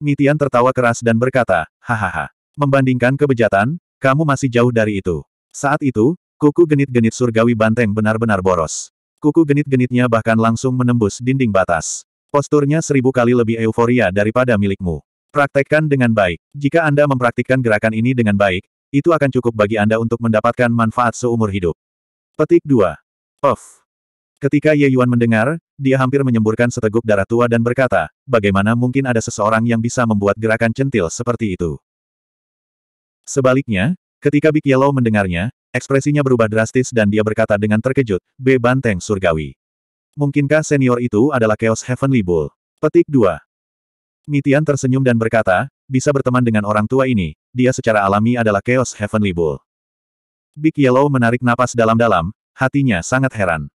S1: Mitian tertawa keras dan berkata, Hahaha. Membandingkan kebejatan, kamu masih jauh dari itu. Saat itu, kuku genit-genit surgawi banteng benar-benar boros. Kuku genit-genitnya bahkan langsung menembus dinding batas. Posturnya seribu kali lebih euforia daripada milikmu. Praktekkan dengan baik. Jika Anda mempraktikkan gerakan ini dengan baik, itu akan cukup bagi Anda untuk mendapatkan manfaat seumur hidup. Petik 2. Of. Ketika Ye Yuan mendengar, dia hampir menyemburkan seteguk darah tua dan berkata, bagaimana mungkin ada seseorang yang bisa membuat gerakan centil seperti itu? Sebaliknya, ketika Big Yellow mendengarnya, ekspresinya berubah drastis dan dia berkata dengan terkejut, B. Banteng Surgawi. Mungkinkah senior itu adalah Chaos Heavenly Bull? Petik 2. Mitian tersenyum dan berkata, bisa berteman dengan orang tua ini, dia secara alami adalah Chaos Heavenly Bull. Big Yellow menarik napas dalam-dalam, hatinya sangat heran.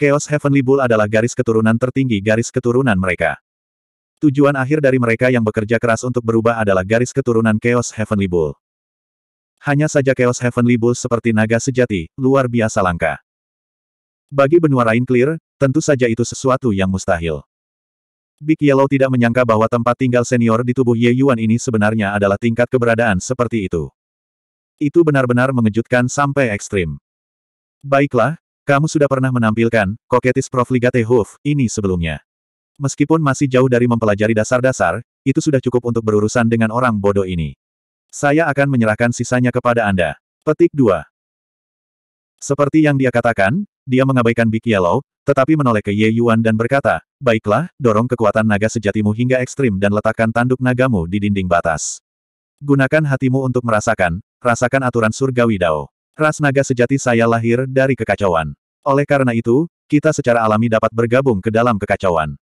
S1: Chaos Heavenly Bull adalah garis keturunan tertinggi garis keturunan mereka. Tujuan akhir dari mereka yang bekerja keras untuk berubah adalah garis keturunan Chaos Heavenly Bull. Hanya saja Chaos Heavenly Bull seperti naga sejati, luar biasa langka. Bagi benua Rain Clear, tentu saja itu sesuatu yang mustahil. Big Yellow tidak menyangka bahwa tempat tinggal senior di tubuh Ye Yuan ini sebenarnya adalah tingkat keberadaan seperti itu. Itu benar-benar mengejutkan sampai ekstrim. Baiklah, kamu sudah pernah menampilkan, koketis Prof. Ligate Hoof, ini sebelumnya. Meskipun masih jauh dari mempelajari dasar-dasar, itu sudah cukup untuk berurusan dengan orang bodoh ini. Saya akan menyerahkan sisanya kepada Anda. Petik 2. Seperti yang dia katakan, dia mengabaikan Big Yellow, tetapi menoleh ke Ye Yuan dan berkata, Baiklah, dorong kekuatan naga sejatimu hingga ekstrim dan letakkan tanduk nagamu di dinding batas. Gunakan hatimu untuk merasakan, rasakan aturan surgawi Dao. Ras naga sejati saya lahir dari kekacauan. Oleh karena itu, kita secara alami dapat bergabung ke dalam kekacauan.